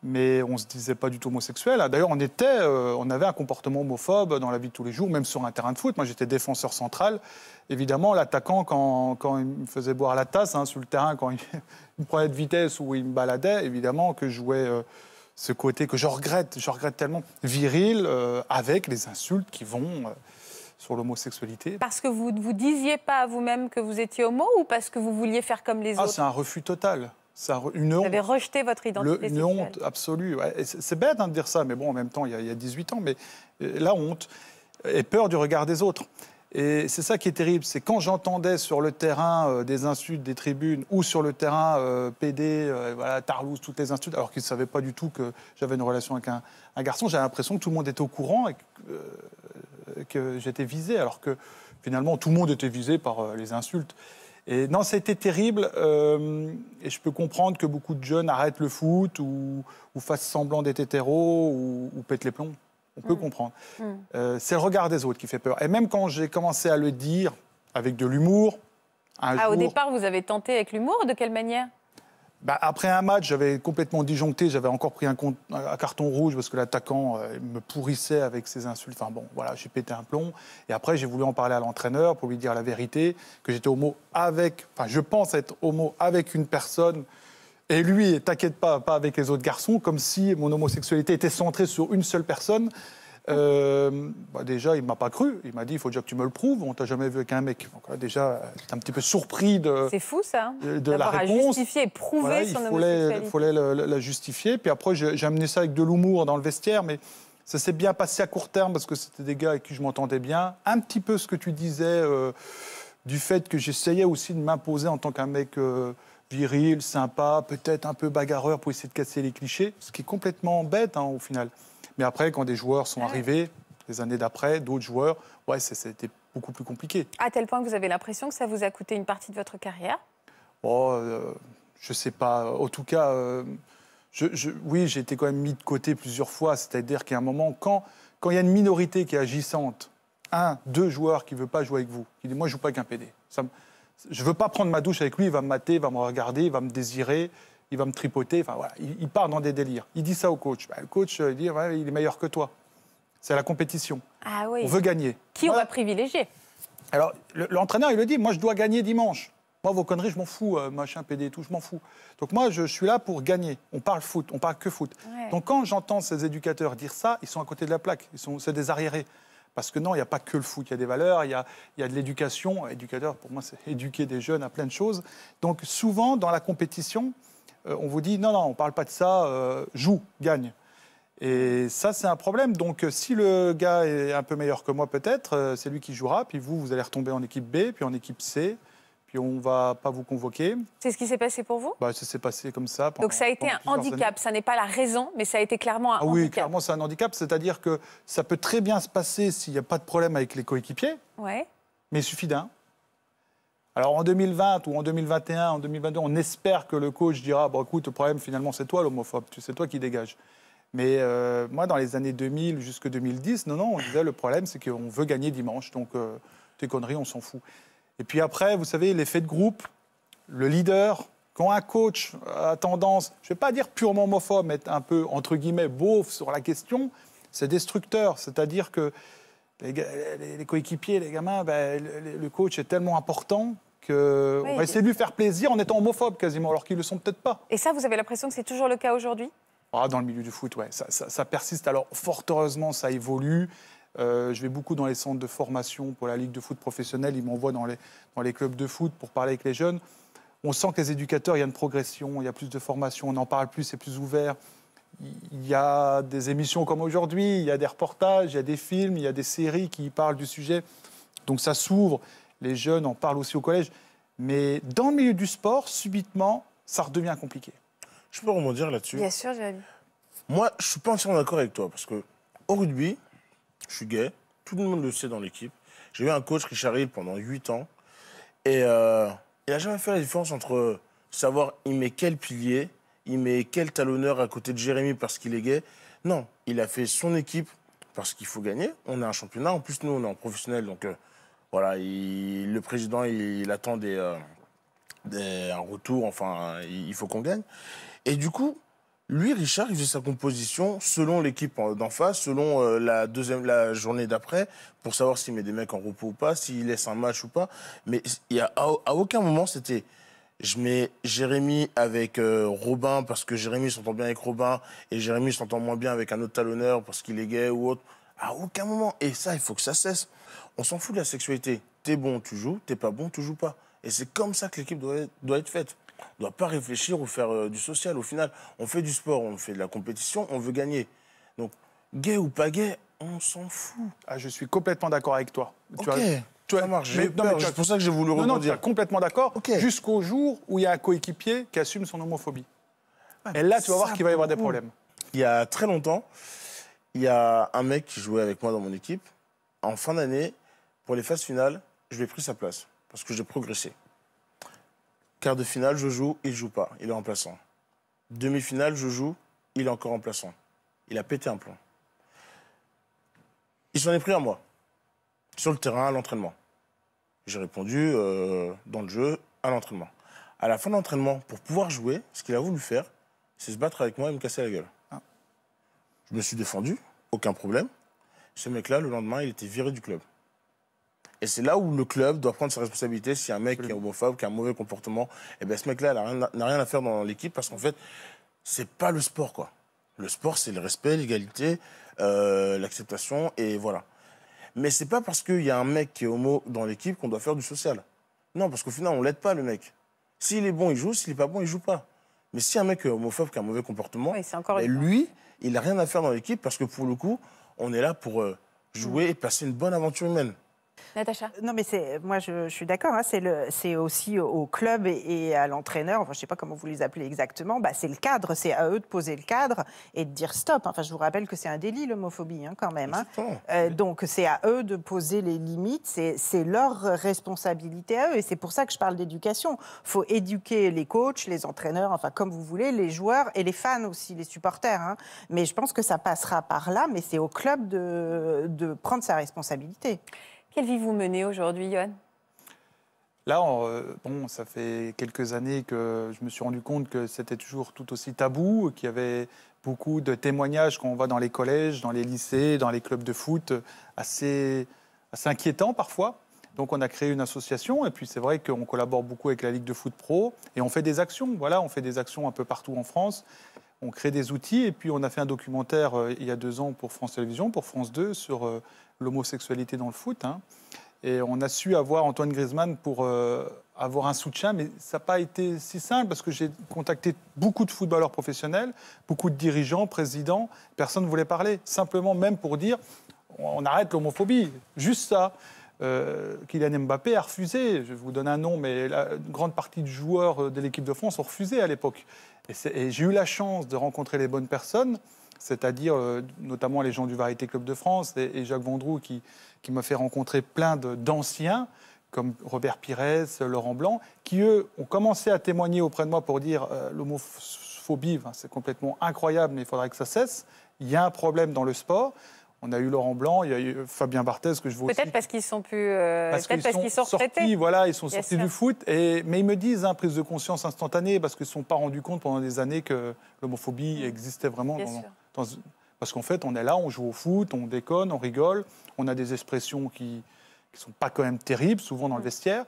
mais on ne se disait pas du tout homosexuel. Ah, d'ailleurs, on, on avait un comportement homophobe dans la vie de tous les jours, même sur un terrain de foot. Moi, j'étais défenseur central. Évidemment, l'attaquant, quand, quand, il me faisait boire la tasse hein, sur le terrain, quand il, il me prenait de vitesse ou il me baladait, évidemment que je jouais ce côté que je regrette, je regrette tellement, viril, euh, avec les insultes qui vont euh, sur l'homosexualité. Parce que vous ne vous disiez pas à vous-même que vous étiez homo ou parce que vous vouliez faire comme les ah, autres C'est un refus total. ça une honte. Vous avez rejeté votre identité. une honte absolue. c'est bête hein, de dire ça, mais bon, en même temps, il y, a, 18 ans, mais euh, la honte et peur du regard des autres. Et c'est ça qui est terrible, c'est quand j'entendais sur le terrain euh, des insultes des tribunes ou sur le terrain euh, PD, Tarlous, euh, voilà, toutes les insultes, alors qu'ils ne savaient pas du tout que j'avais une relation avec un, garçon, j'avais l'impression que tout le monde était au courant et que, j'étais visé, alors que finalement tout le monde était visé par les insultes. Et non, c'était terrible, et je peux comprendre que beaucoup de jeunes arrêtent le foot ou, fassent semblant d'être hétéros ou, ou pètent les plombs on peut mm. comprendre. Mm. Euh, c'est le regard des autres qui fait peur. Et même quand j'ai commencé à le dire avec de l'humour, ah, Au départ, vous avez tenté avec l'humour De quelle manière bah, après un match, j'avais complètement disjoncté, j'avais encore pris un, carton rouge parce que l'attaquant euh, me pourrissait avec ses insultes. Enfin bon, voilà, j'ai pété un plomb. Et après, j'ai voulu en parler à l'entraîneur pour lui dire la vérité, que j'étais homo avec, enfin je pense être homo avec une personne et lui, t'inquiète pas, pas avec les autres garçons, comme si mon homosexualité était centrée sur une seule personne. Euh, bah, déjà, il m'a pas cru. Il m'a dit, il faut déjà que tu me le prouves. On t'a jamais vu avec un mec. Donc là, déjà, j'étais un petit peu surpris de. C'est fou ça. Hein, de, la réponse. À justifier, prouver son homosexualité. il fallait, la, justifier. Puis après, j'ai amené ça avec de l'humour dans le vestiaire, mais. Ça s'est bien passé à court terme parce que c'était des gars avec qui je m'entendais bien. Un petit peu ce que tu disais euh, du fait que j'essayais aussi de m'imposer en tant qu'un mec euh, viril, sympa, peut-être un peu bagarreur pour essayer de casser les clichés, ce qui est complètement bête hein, au final. Mais après, quand des joueurs sont ah arrivés, des années d'après, d'autres joueurs, ouais, c'était beaucoup plus compliqué. À tel point que vous avez l'impression que ça vous a coûté une partie de votre carrière Oh, euh, je sais pas. En tout cas, euh, oui, j'ai été quand même mis de côté plusieurs fois. C'est-à-dire qu'à un moment, quand quand il y a une minorité qui est agissante, un, deux joueurs qui ne veut pas jouer avec vous, qui dit moi je joue pas avec un PD. Je ne veux pas prendre ma douche avec lui, il va me mater, il va me regarder, il va me désirer, il va me tripoter. Enfin il, part dans des délires. Il dit ça au coach. Bah, le coach, euh, il dit il est meilleur que toi. C'est la compétition. Ah on veut gagner. Qui on va privilégier Alors, l'entraîneur, il le dit moi, je dois gagner dimanche. Moi, vos conneries, je m'en fous, euh, machin, PD je m'en fous. Donc, moi, je, suis là pour gagner. On parle foot, on parle que foot. Donc, quand j'entends ces éducateurs dire ça, ils sont à côté de la plaque. c'est des arriérés. Parce que non, il n'y a pas que le foot, il y a des valeurs, il y a, y a de l'éducation. Éducateur, pour moi, c'est éduquer des jeunes à plein de choses. Donc souvent, dans la compétition, euh, on vous dit non, non, on ne parle pas de ça, euh, joue, gagne. Et ça, c'est un problème. Donc, euh, si le gars est un peu meilleur que moi, peut-être, c'est lui qui jouera. Puis vous, vous allez retomber en équipe B, puis en équipe C, puis on ne va pas vous convoquer. C'est ce qui s'est passé pour vous bah, Ça s'est passé comme ça. Donc ça a été un handicap, ça n'est pas la raison, mais ça a été clairement un ah handicap. Oui, clairement c'est un handicap, c'est-à-dire que ça peut très bien se passer s'il n'y a pas de problème avec les coéquipiers, ouais. mais il suffit d'un. Alors en 2020 ou en 2021, en 2022, on espère que le coach dira, bon bah, écoute, le problème finalement c'est toi l'homophobe, c'est toi qui dégage. Mais euh, moi, dans les années 2000 jusqu'en 2010, non, non, on disait le problème, c'est qu'on veut gagner dimanche. Donc, euh, tes conneries, on s'en fout. Et puis après, vous savez, l'effet de groupe, le leader, quand un coach a tendance, je ne vais pas dire purement homophobe, mais un peu, entre guillemets, beauf sur la question, c'est destructeur. C'est-à-dire que les, coéquipiers, les gamins, ben, le, coach est tellement important qu'on on va essayer de lui faire plaisir en étant homophobe quasiment, alors qu'ils ne le sont peut-être pas. Et ça, vous avez l'impression que c'est toujours le cas aujourd'hui ah, Dans le milieu du foot, ouais, ça, ça persiste. Alors, fort heureusement, ça évolue. Euh, je vais beaucoup dans les centres de formation pour la Ligue de foot professionnelle. Ils m'envoient dans les, clubs de foot pour parler avec les jeunes. On sent que les éducateurs, il y a une progression, il y a plus de formation, on en parle plus, c'est plus ouvert. Il y a des émissions comme aujourd'hui, il y a des reportages, il y a des films, il y a des séries qui parlent du sujet. Donc ça s'ouvre. Les jeunes en parlent aussi au collège. Mais dans le milieu du sport, subitement, ça redevient compliqué. Je peux rebondir là-dessus Bien sûr, Jérémy. Moi, je suis pas entièrement d'accord avec toi parce que au rugby, je suis gay, tout le monde le sait dans l'équipe. J'ai eu un coach qui Hill, pendant 8 ans et euh, il n'a jamais fait la différence entre savoir il met quel pilier, il met quel talonneur à côté de Jérémy parce qu'il est gay. Non, il a fait son équipe parce qu'il faut gagner. On a un championnat, en plus nous on est en professionnel, donc euh, voilà, il, le président il, attend des, euh, des, un retour, enfin il faut qu'on gagne. Et du coup, lui, Richard, il faisait sa composition selon l'équipe d'en face, selon euh, la deuxième, la journée d'après, pour savoir s'il met des mecs en repos ou pas, s'il laisse un match ou pas. Mais il a, à, aucun moment, c'était je mets Jérémy avec euh, Robin parce que Jérémy s'entend bien avec Robin et Jérémy s'entend moins bien avec un autre talonneur parce qu'il est gay ou autre. À aucun moment. Et ça, il faut que ça cesse. On s'en fout de la sexualité. T'es bon, tu joues. T'es pas bon, tu joues pas. Et c'est comme ça que l'équipe doit, doit être faite ne doit pas réfléchir ou faire euh, du social. Au final, on fait du sport, on fait de la compétition, on veut gagner. Donc, gay ou pas gay, on s'en fout. Ah, je suis complètement d'accord avec toi. Tu vas as... c'est pour ça que j'ai voulu rebondir. Non, non, tu es complètement d'accord, jusqu'au jour où il y a un coéquipier qui assume son homophobie. Et là, tu vas voir qu'il va y avoir des problèmes. Il y a très longtemps, il y a un mec qui jouait avec moi dans mon équipe. En fin d'année, pour les phases finales, je lui ai pris sa place parce que j'ai progressé. Quart de finale, je joue, il joue pas, il est remplaçant. Demi-finale, je joue, il est encore remplaçant. Il a pété un plomb. Il s'en est pris à moi, sur le terrain, à l'entraînement. J'ai répondu euh, dans le jeu, à l'entraînement. À la fin de l'entraînement, pour pouvoir jouer, ce qu'il a voulu faire, c'est se battre avec moi et me casser la gueule. Ah. Je me suis défendu, aucun problème. Ce mec-là, le lendemain, il était viré du club. Et c'est là où le club doit prendre sa responsabilité Si un mec est homophobe, qui a un mauvais comportement, et eh ben ce mec-là n'a rien à faire dans l'équipe parce qu'en fait, c'est pas le sport, quoi. Le sport, c'est le respect, l'égalité, euh, l'acceptation, et voilà. Mais c'est pas parce qu'il y a un mec qui est homo dans l'équipe qu'on doit faire du social. Non, parce qu'au final, on l'aide pas, le mec. S'il est bon, il joue. S'il est pas bon, il joue pas. Mais si un mec est homophobe qui a un mauvais comportement, ben lui, il n'a rien à faire dans l'équipe parce que pour le coup, on est là pour euh, jouer et passer une bonne aventure humaine. Euh, non, mais c'est, moi, je, suis d'accord. Hein, c'est, aussi au club et, à l'entraîneur, enfin, je ne sais pas comment vous les appelez exactement, bah, c'est le cadre. C'est à eux de poser le cadre et de dire stop. Enfin, je vous rappelle que c'est un délit, l'homophobie, hein, quand même. Hein. Euh, donc, c'est à eux de poser les limites. C'est, leur responsabilité à eux. Et c'est pour ça que je parle d'éducation. Il faut éduquer les coachs, les entraîneurs, enfin, comme vous voulez, les joueurs et les fans aussi, les supporters. Mais je pense que ça passera par là, mais c'est au club de prendre sa responsabilité. Quelle vie vous menez aujourd'hui, Johan Là, euh, bon, ça fait quelques années que je me suis rendu compte que c'était toujours tout aussi tabou, qu'il y avait beaucoup de témoignages qu'on voit dans les collèges, dans les lycées, dans les clubs de foot, assez, assez inquiétants parfois. Donc on a créé une association et puis c'est vrai qu'on collabore beaucoup avec la Ligue de foot pro et on fait des actions. Voilà, on fait des actions un peu partout en France. On crée des outils et puis on a fait un documentaire euh, il y a deux ans pour France Télévisions, pour France 2, sur euh, l'homosexualité dans le foot. Hein. Et on a su avoir Antoine Griezmann pour euh, avoir un soutien, mais ça n'a pas été si simple parce que j'ai contacté beaucoup de footballeurs professionnels, beaucoup de dirigeants, présidents. Personne ne voulait parler, simplement même pour dire on, arrête l'homophobie, juste ça. Euh, Kylian Mbappé a refusé, je vous donne un nom, mais la grande partie de joueurs euh, de l'équipe de France ont refusé à l'époque. et j'ai eu la chance de rencontrer les bonnes personnes c'est-à-dire euh, notamment les gens du Variété Club de France et, Jacques Vendroux qui, qui m'a fait rencontrer plein d'anciens comme Robert Pires, Laurent Blanc, qui eux ont commencé à témoigner auprès de moi pour dire euh, l'homophobie, c'est complètement incroyable, mais il faudrait que ça cesse. Il y a un problème dans le sport. On a eu Laurent Blanc, il y a eu Fabien Barthez que je vois Peut-être parce qu'ils sont plus, euh, peut-être parce qu'ils sont, sortis, voilà, ils sont sortis du foot. mais ils me disent hein, prise de conscience instantanée parce qu'ils ne sont pas rendus compte pendant des années que l'homophobie existait vraiment. dans, parce qu'en fait, on est là, on joue au foot, on déconne, on rigole, on a des expressions qui ne sont pas quand même terribles, souvent dans le mm. vestiaire.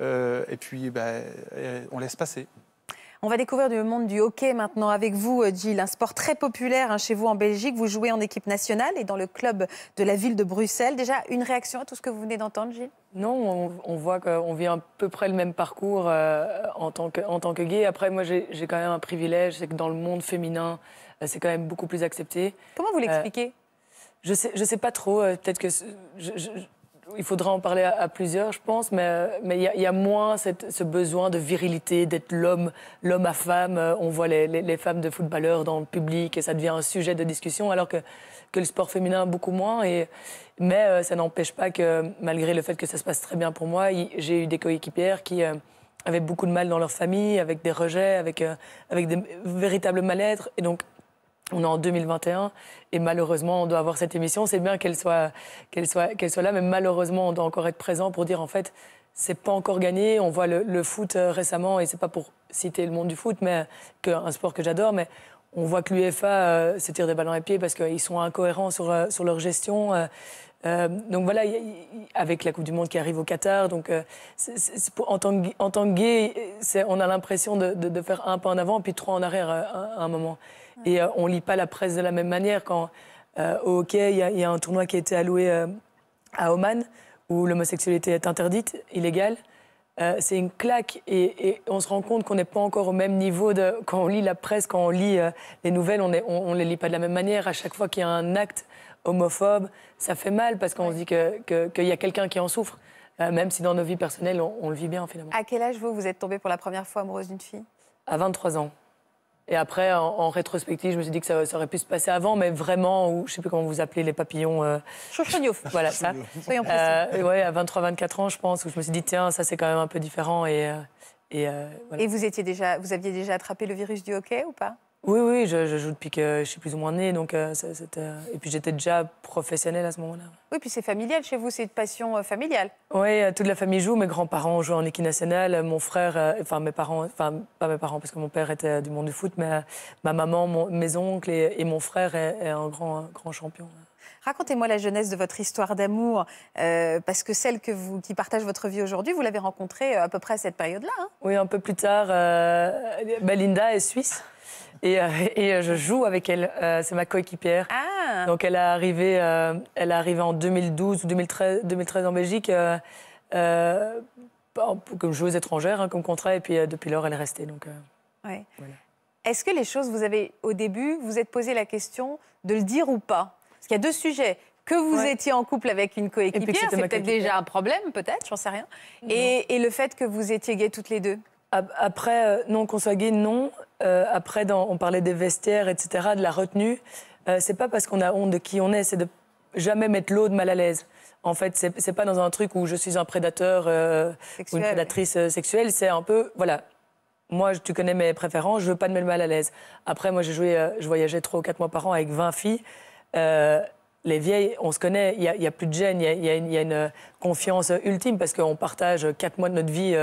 Euh, et puis, ben, euh, on laisse passer. On va découvrir le monde du hockey maintenant avec vous, euh, Gilles. Un sport très populaire hein, chez vous en Belgique. Vous jouez en équipe nationale et dans le club de la ville de Bruxelles. Déjà, une réaction à tout ce que vous venez d'entendre, Gilles Non, on, voit qu'on vit à peu près le même parcours en, tant en tant que gay. Après, moi, j'ai quand même un privilège, c'est que dans le monde féminin, c'est quand même beaucoup plus accepté. Comment vous euh, l'expliquez Je ne sais, je sais pas trop. Euh, peut-être que il faudra en parler à, plusieurs, je pense, mais euh, il y, a moins ce besoin de virilité, d'être l'homme, l'homme à femme. On voit les, femmes de footballeurs dans le public et ça devient un sujet de discussion, alors que, que le sport féminin beaucoup moins. Et, mais ça n'empêche pas que, malgré le fait que ça se passe très bien pour moi, j'ai eu des coéquipières qui avaient beaucoup de mal dans leur famille, avec des rejets, avec, avec des véritables mal-être. Et donc, on est en 2021 et malheureusement, on doit avoir cette émission. C'est bien qu'elle soit, qu'elle soit, qu'elle soit là, mais malheureusement, on doit encore être présent pour dire en fait, c'est pas encore gagné. On voit le, foot euh, récemment et c'est pas pour citer le monde du foot, mais que, un sport que j'adore, mais on voit que l'UEFA euh, se tire des ballons à pied parce qu'ils sont incohérents sur, euh, sur leur gestion. donc voilà, avec la Coupe du Monde qui arrive au Qatar, donc en, tant que, en tant que gay, on a l'impression de, de, faire un pas en avant puis trois en arrière à un moment. Et euh, on lit pas la presse de la même manière. Quand euh, au hockey, il y, a un tournoi qui a été alloué euh, à Oman, où l'homosexualité est interdite, illégale. c'est une claque et, on se rend compte qu'on n'est pas encore au même niveau quand on lit la presse, quand on lit les nouvelles, on ne les lit pas de la même manière. À chaque fois qu'il y a un acte homophobe, ça fait mal parce qu'on se dit qu'il que, y a quelqu'un qui en souffre. même si dans nos vies personnelles, on, le vit bien finalement. À quel âge vous, vous êtes tombée pour la première fois amoureuse d'une fille À 23 ans. Et après, en, rétrospective, je me suis dit que ça, aurait pu se passer avant, mais vraiment, ou je sais plus comment vous appelez les papillons. Euh... Voilà, ça. Soyons euh, ouais, à 23-24 ans, je pense, où je me suis dit, tiens, ça c'est quand même un peu différent. Et, euh, et, euh, et vous, étiez déjà, vous aviez déjà attrapé le virus du hockey ou pas oui, oui, je, joue depuis que je suis plus ou moins née. Donc, euh, euh, et puis j'étais déjà professionnelle à ce moment-là. Oui, puis c'est familial chez vous, c'est une passion euh, familiale. Oui, toute la famille joue. Mes grands-parents jouent en équipe nationale. Mon frère, enfin mes parents, enfin pas mes parents parce que mon père était du monde du foot, mais ma maman, mes oncles et, mon frère est, un grand, grand champion. Racontez-moi la jeunesse de votre histoire d'amour, parce que celle que vous, qui partage votre vie aujourd'hui, vous l'avez rencontrée à peu près à cette période-là. Hein. oui, un peu plus tard. Euh, Belinda est suisse et, euh, euh, je joue avec elle. Euh, c'est ma coéquipière. Ah. Donc elle est arrivée, elle est en 2012 ou 2013, 2013 en Belgique comme joueuse étrangère, hein, comme contrat, et puis depuis lors, elle est restée. Donc, ouais. Est-ce que les choses, vous avez au début, vous êtes posé la question de le dire ou pas Parce qu'il y a deux sujets. Que vous étiez en couple avec une coéquipière, c'est peut-être déjà un problème, peut-être, j'en sais rien. Et, le fait que vous étiez gays toutes les deux Après, non, qu'on soit gay, non. Euh, après, dans, on parlait des vestiaires, etc., de la retenue. Ce euh, c'est pas parce qu'on a honte de qui on est, c'est de jamais mettre l'autre mal à l'aise. En fait, c'est pas dans un truc où je suis un prédateur euh, ou une prédatrice sexuelle. C'est un peu, voilà, moi, tu connais mes préférences, je veux pas de mettre mal à l'aise. Après, moi, j'ai joué, je voyageais trois ou quatre mois par an avec 20 filles. les vieilles, on se connaît, il n'y a, plus de gêne, il y, a, une confiance ultime parce qu'on partage quatre mois de notre vie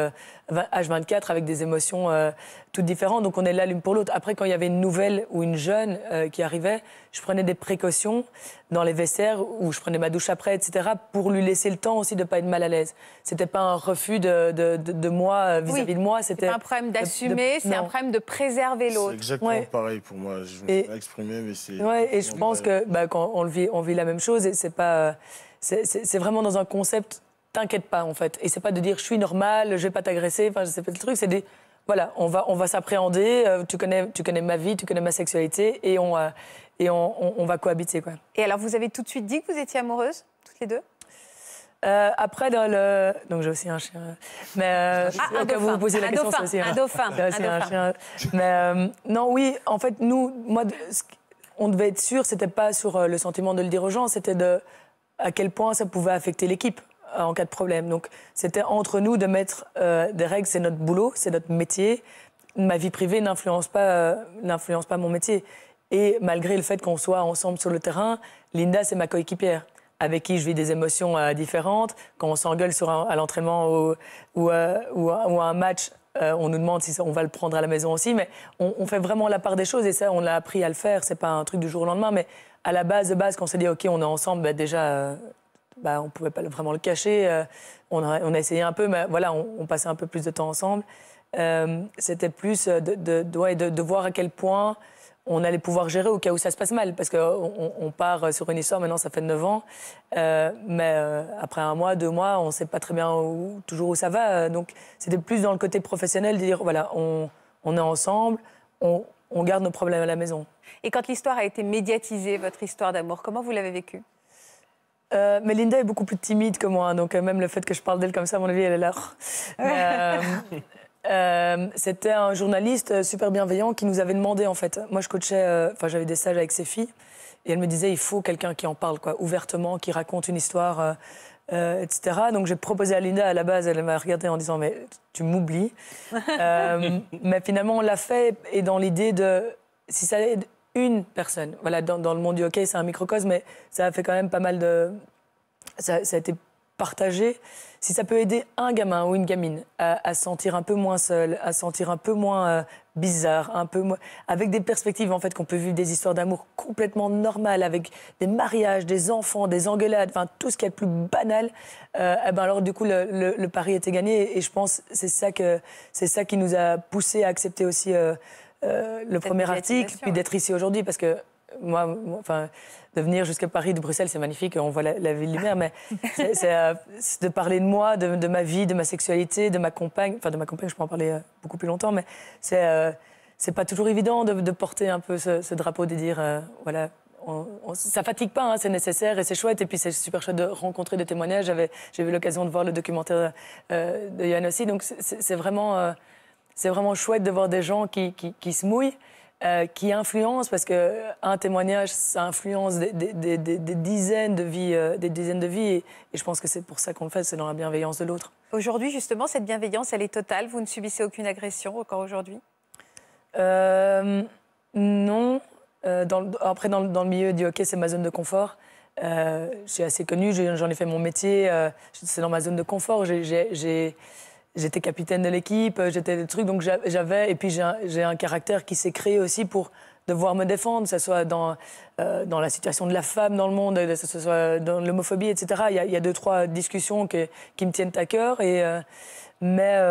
H24 avec des émotions euh, toutes différentes. Donc on est là l'une pour l'autre. Après, quand il y avait une nouvelle ou une jeune euh, qui arrivait, je prenais des précautions dans les vestiaires où je prenais ma douche après, etc. pour lui laisser le temps aussi de ne pas être mal à l'aise. C'était pas un refus de, de, de, moi euh, vis-à-vis de moi. C'était un problème d'assumer, c'est un problème de préserver l'autre. C'est exactement pareil pour moi. Je me suis exprimé, mais c'est. et je pense que bah, on vit, on vit la même chose et c'est pas. C'est vraiment dans un concept t'inquiète pas en fait. Et c'est pas de dire je suis normal, je vais pas t'agresser, enfin sais pas le truc, c'est des voilà, on va on va s'appréhender, euh, tu connais tu connais ma vie, tu connais ma sexualité et on euh, et on, on, va cohabiter quoi. Et alors vous avez tout de suite dit que vous étiez amoureuse toutes les deux euh, après, dans le... Donc, j'ai aussi un chien. Mais ah, un vous, vous posez la question, dauphin, aussi un, dauphin. Aussi un, chien. Mais non, oui, en fait, nous, moi, on devait être sûr, c'était pas sur le sentiment de le dire aux gens, c'était de à quel point ça pouvait affecter l'équipe. Euh, en cas de problème. Donc c'était entre nous de mettre euh, des règles, c'est notre boulot, c'est notre métier. Ma vie privée n'influence pas, euh, n'influence pas mon métier. Et malgré le fait qu'on soit ensemble sur le terrain, Linda, c'est ma coéquipière avec qui je vis des émotions différentes. Quand on s'engueule sur à l'entraînement ou, ou, un match, on nous demande si on va le prendre à la maison aussi. Mais on, fait vraiment la part des choses et ça, on l'a appris à le faire. C'est pas un truc du jour au lendemain, mais à la base de base, quand on s'est dit OK, on est ensemble, bah déjà bah, on ne pouvait pas vraiment le cacher. Euh, on, a, essayé un peu, mais voilà, on, passait un peu plus de temps ensemble. Euh, c'était plus de de, de, voir à quel point on allait pouvoir gérer au cas où ça se passe mal, parce qu'on part sur une histoire, maintenant ça fait 9 ans, euh, mais après un mois, deux mois, on ne sait pas très bien toujours où ça va. Donc c'était plus dans le côté professionnel de dire, voilà, on, est ensemble, on garde nos problèmes à la maison. Et quand l'histoire a été médiatisée, votre histoire d'amour, comment vous l'avez vécue euh, mais Linda est beaucoup plus timide que moi, donc euh, même le fait que je parle d'elle comme ça, à mon avis, elle est là. Euh, c'était un journaliste super bienveillant qui nous avait demandé, en fait. Moi, je coachais, enfin, j'avais des stages avec ses filles, et elle me disait il faut quelqu'un qui en parle, quoi, ouvertement, qui raconte une histoire, etc. Donc, j'ai proposé à Linda à la base, elle m'a regardé en disant mais tu m'oublies. mais finalement, on l'a fait, et dans l'idée de si ça une personne. Voilà, dans, le monde du hockey, c'est un microcosme, mais ça a fait quand même pas mal de. Ça, a été partagé. Si ça peut aider un gamin ou une gamine à, se sentir un peu moins seul, à sentir un peu moins euh, bizarre, un peu moins... avec des perspectives en fait qu'on peut vivre des histoires d'amour complètement normales, avec des mariages, des enfants, des engueulades, enfin tout ce qui est le plus banal. Euh, eh ben alors du coup le, le, a pari était gagné et, je pense c'est ça que c'est ça qui nous a poussé à accepter aussi. Euh, euh, le premier article, puis d'être ici aujourd'hui, parce que moi, enfin, de venir jusqu'à Paris, de Bruxelles, c'est magnifique, on voit la, ville lumière, mais c'est euh, de parler de moi, de, ma vie, de ma sexualité, de ma compagne, enfin de ma compagne, je peux en parler euh, beaucoup plus longtemps, mais c'est c'est pas toujours évident de, porter un peu ce, drapeau, de dire, voilà, ça fatigue pas, hein, c'est nécessaire et c'est chouette. Et puis c'est super chouette de rencontrer des témoignages. J'ai eu l'occasion de voir le documentaire de Yann aussi. Donc c'est vraiment c'est vraiment chouette de voir des gens qui, qui, se mouillent, euh, qui influencent, parce qu'un euh, témoignage, ça influence des, dizaines de vies. des dizaines de vies euh, et, je pense que c'est pour ça qu'on le fait, c'est dans la bienveillance de l'autre. Aujourd'hui, justement, cette bienveillance, elle est totale. Vous ne subissez aucune agression encore aujourd'hui Non. après, dans le, dans le, milieu du ok, c'est ma zone de confort. Euh, j'ai assez connu, j'en ai fait mon métier, c'est dans ma zone de confort. J'ai j'étais capitaine de l'équipe, euh, j'étais des trucs, donc j'avais, et puis j'ai un, caractère qui s'est créé aussi pour devoir me défendre, que ce soit dans, euh, dans la situation de la femme dans le monde, que ce soit dans l'homophobie, etc. Il y, a, deux, trois discussions qui me tiennent à cœur, et, euh, mais,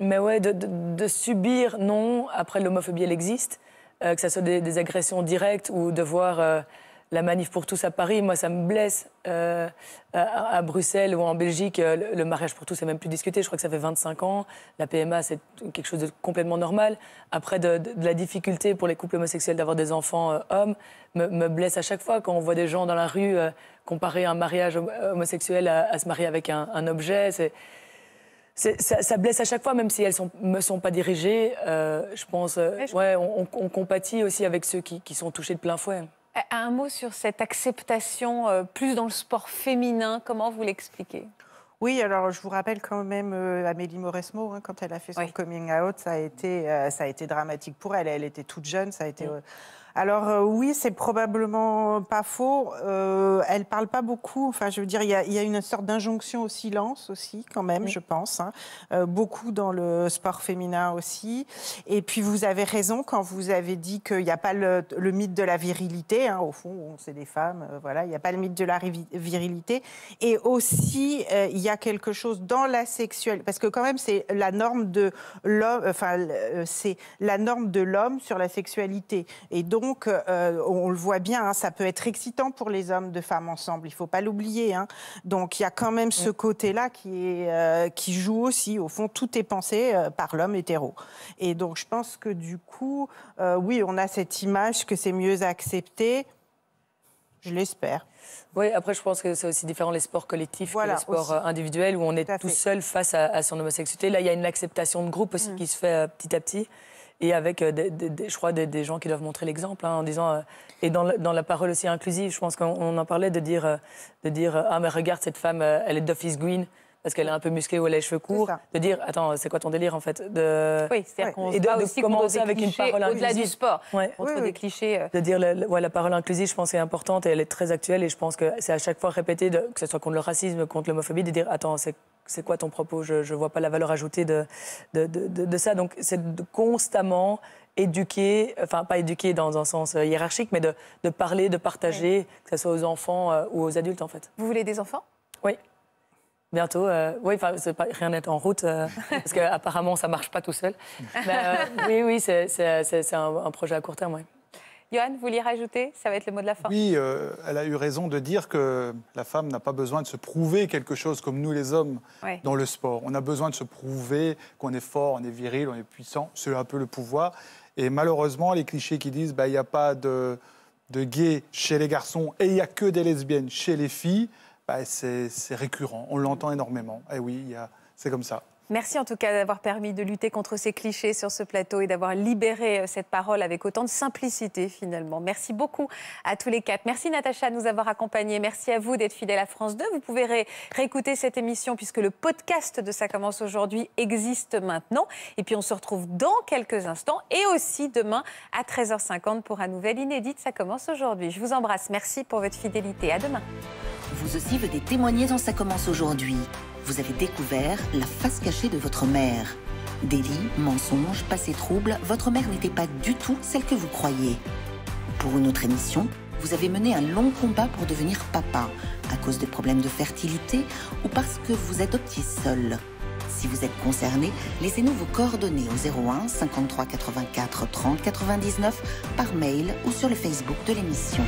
mais ouais, de, subir, non, après l'homophobie, elle existe, que ce soit des, des, agressions directes ou devoir la manif pour tous à Paris, moi, ça me blesse. Euh, à, Bruxelles ou en Belgique, euh, le, mariage pour tous, c'est même plus discuté. Je crois que ça fait 25 ans. La PMA, c'est quelque chose de complètement normal. Après, de, la difficulté pour les couples homosexuels d'avoir des enfants euh, hommes me, blesse à chaque fois quand on voit des gens dans la rue comparer un mariage homosexuel à, se marier avec un, objet. ça, blesse à chaque fois, même si elles ne me sont pas dirigées. je pense, ouais, on, compatit aussi avec ceux qui sont touchés de plein fouet. Un mot sur cette acceptation euh, plus dans le sport féminin, comment vous l'expliquez oui, alors je vous rappelle quand même euh, Amélie Mauresmo, hein, quand elle a fait son coming out, ça a, été, euh, ça a été dramatique pour elle. Elle était toute jeune, ça a été alors euh, oui, c'est probablement pas faux. Euh, elle parle pas beaucoup. Enfin, je veux dire, il y, a une sorte d'injonction au silence aussi, quand même, je pense. Hein. Euh, beaucoup dans le sport féminin aussi. Et puis vous avez raison quand vous avez dit qu'il n'y hein. a pas le, mythe de la virilité. au fond, c'est des femmes. voilà, il n'y a pas le mythe de la virilité. Et aussi, il y a quelque chose dans la sexuelle, parce que quand même, c'est la norme de l'homme. Enfin, c'est la norme de l'homme sur la sexualité. Et donc donc, euh, on le voit bien, hein, ça peut être excitant pour les hommes de femmes ensemble. Il ne faut pas l'oublier. Hein. Donc, il y a quand même ce mm. côté-là qui, euh, qui joue aussi. Au fond, tout est pensé euh, par l'homme hétéro. Et donc, je pense que du coup, oui, on a cette image que c'est mieux accepté. Je l'espère. Oui, après, je pense que c'est aussi différent les sports collectifs que les sports individuels où on est tout, seul face à, son homosexualité. Là, il y a une acceptation de groupe aussi mm. qui se fait petit à petit et avec, euh, des, je crois, des, gens qui doivent montrer l'exemple, hein, en disant, euh, et dans la, parole aussi inclusive, je pense qu'on en parlait de dire, euh, de dire ah mais regarde cette femme, elle est d'office green, parce qu'elle est un peu musclée ou elle a les cheveux courts, de dire attends, c'est quoi ton délire en fait de... Oui, c'est-à-dire qu'on se et aussi commencer avec une parole au-delà du sport. Contre des clichés. Euh. De dire la, parole inclusive, je pense, est importante et elle est très actuelle et je pense que c'est à chaque fois répété, de, que ce soit contre le racisme, contre l'homophobie, de dire attends, c'est c'est quoi ton propos Je ne vois pas la valeur ajoutée de, de, de, ça. Donc, c'est de constamment éduquer, enfin, pas éduquer dans un sens euh, hiérarchique, mais de, parler, de partager, que ce soit aux enfants euh, ou aux adultes, en fait. Vous voulez des enfants Oui. Bientôt. Euh, oui, rien n'est en route, euh, parce qu'apparemment, ça ne marche pas tout seul. Euh, oui, oui, c'est un, projet à court terme, oui. Johan, vous vouliez rajouter Ça va être le mot de la fin. Oui, elle a eu raison de dire que la femme n'a pas besoin de se prouver quelque chose comme nous les hommes dans le sport. On a besoin de se prouver qu'on est fort, on est viril, on est puissant. C'est un peu le pouvoir. Et malheureusement, les clichés qui disent qu'il bah, n'y a pas de, de gays chez les garçons et il n'y a que des lesbiennes chez les filles. Bah, c'est récurrent. On l'entend énormément. Et eh oui, c'est comme ça. Merci en tout cas d'avoir permis de lutter contre ces clichés sur ce plateau et d'avoir libéré euh, cette parole avec autant de simplicité finalement. Merci beaucoup à tous les quatre. Merci Natacha de nous avoir accompagnés. Merci à vous d'être fidèle à France 2. Vous pouvez réécouter cette émission puisque le podcast de Ça commence aujourd'hui existe maintenant. Et puis on se retrouve dans quelques instants et aussi demain à 13h50 pour un nouvel inédit Ça commence aujourd'hui. Je vous embrasse. Merci pour votre fidélité. À demain vous aussi venez témoigner dans Ça commence aujourd'hui. Vous avez découvert la face cachée de votre mère. Délits, mensonges, passé trouble, votre mère n'était pas du tout celle que vous croyez. Pour une autre émission, vous avez mené un long combat pour devenir papa, à cause de problèmes de fertilité ou parce que vous adoptiez seul. Si vous êtes concerné, laissez-nous vos coordonnées au 01 53 84 30 99 par mail ou sur le Facebook de l'émission.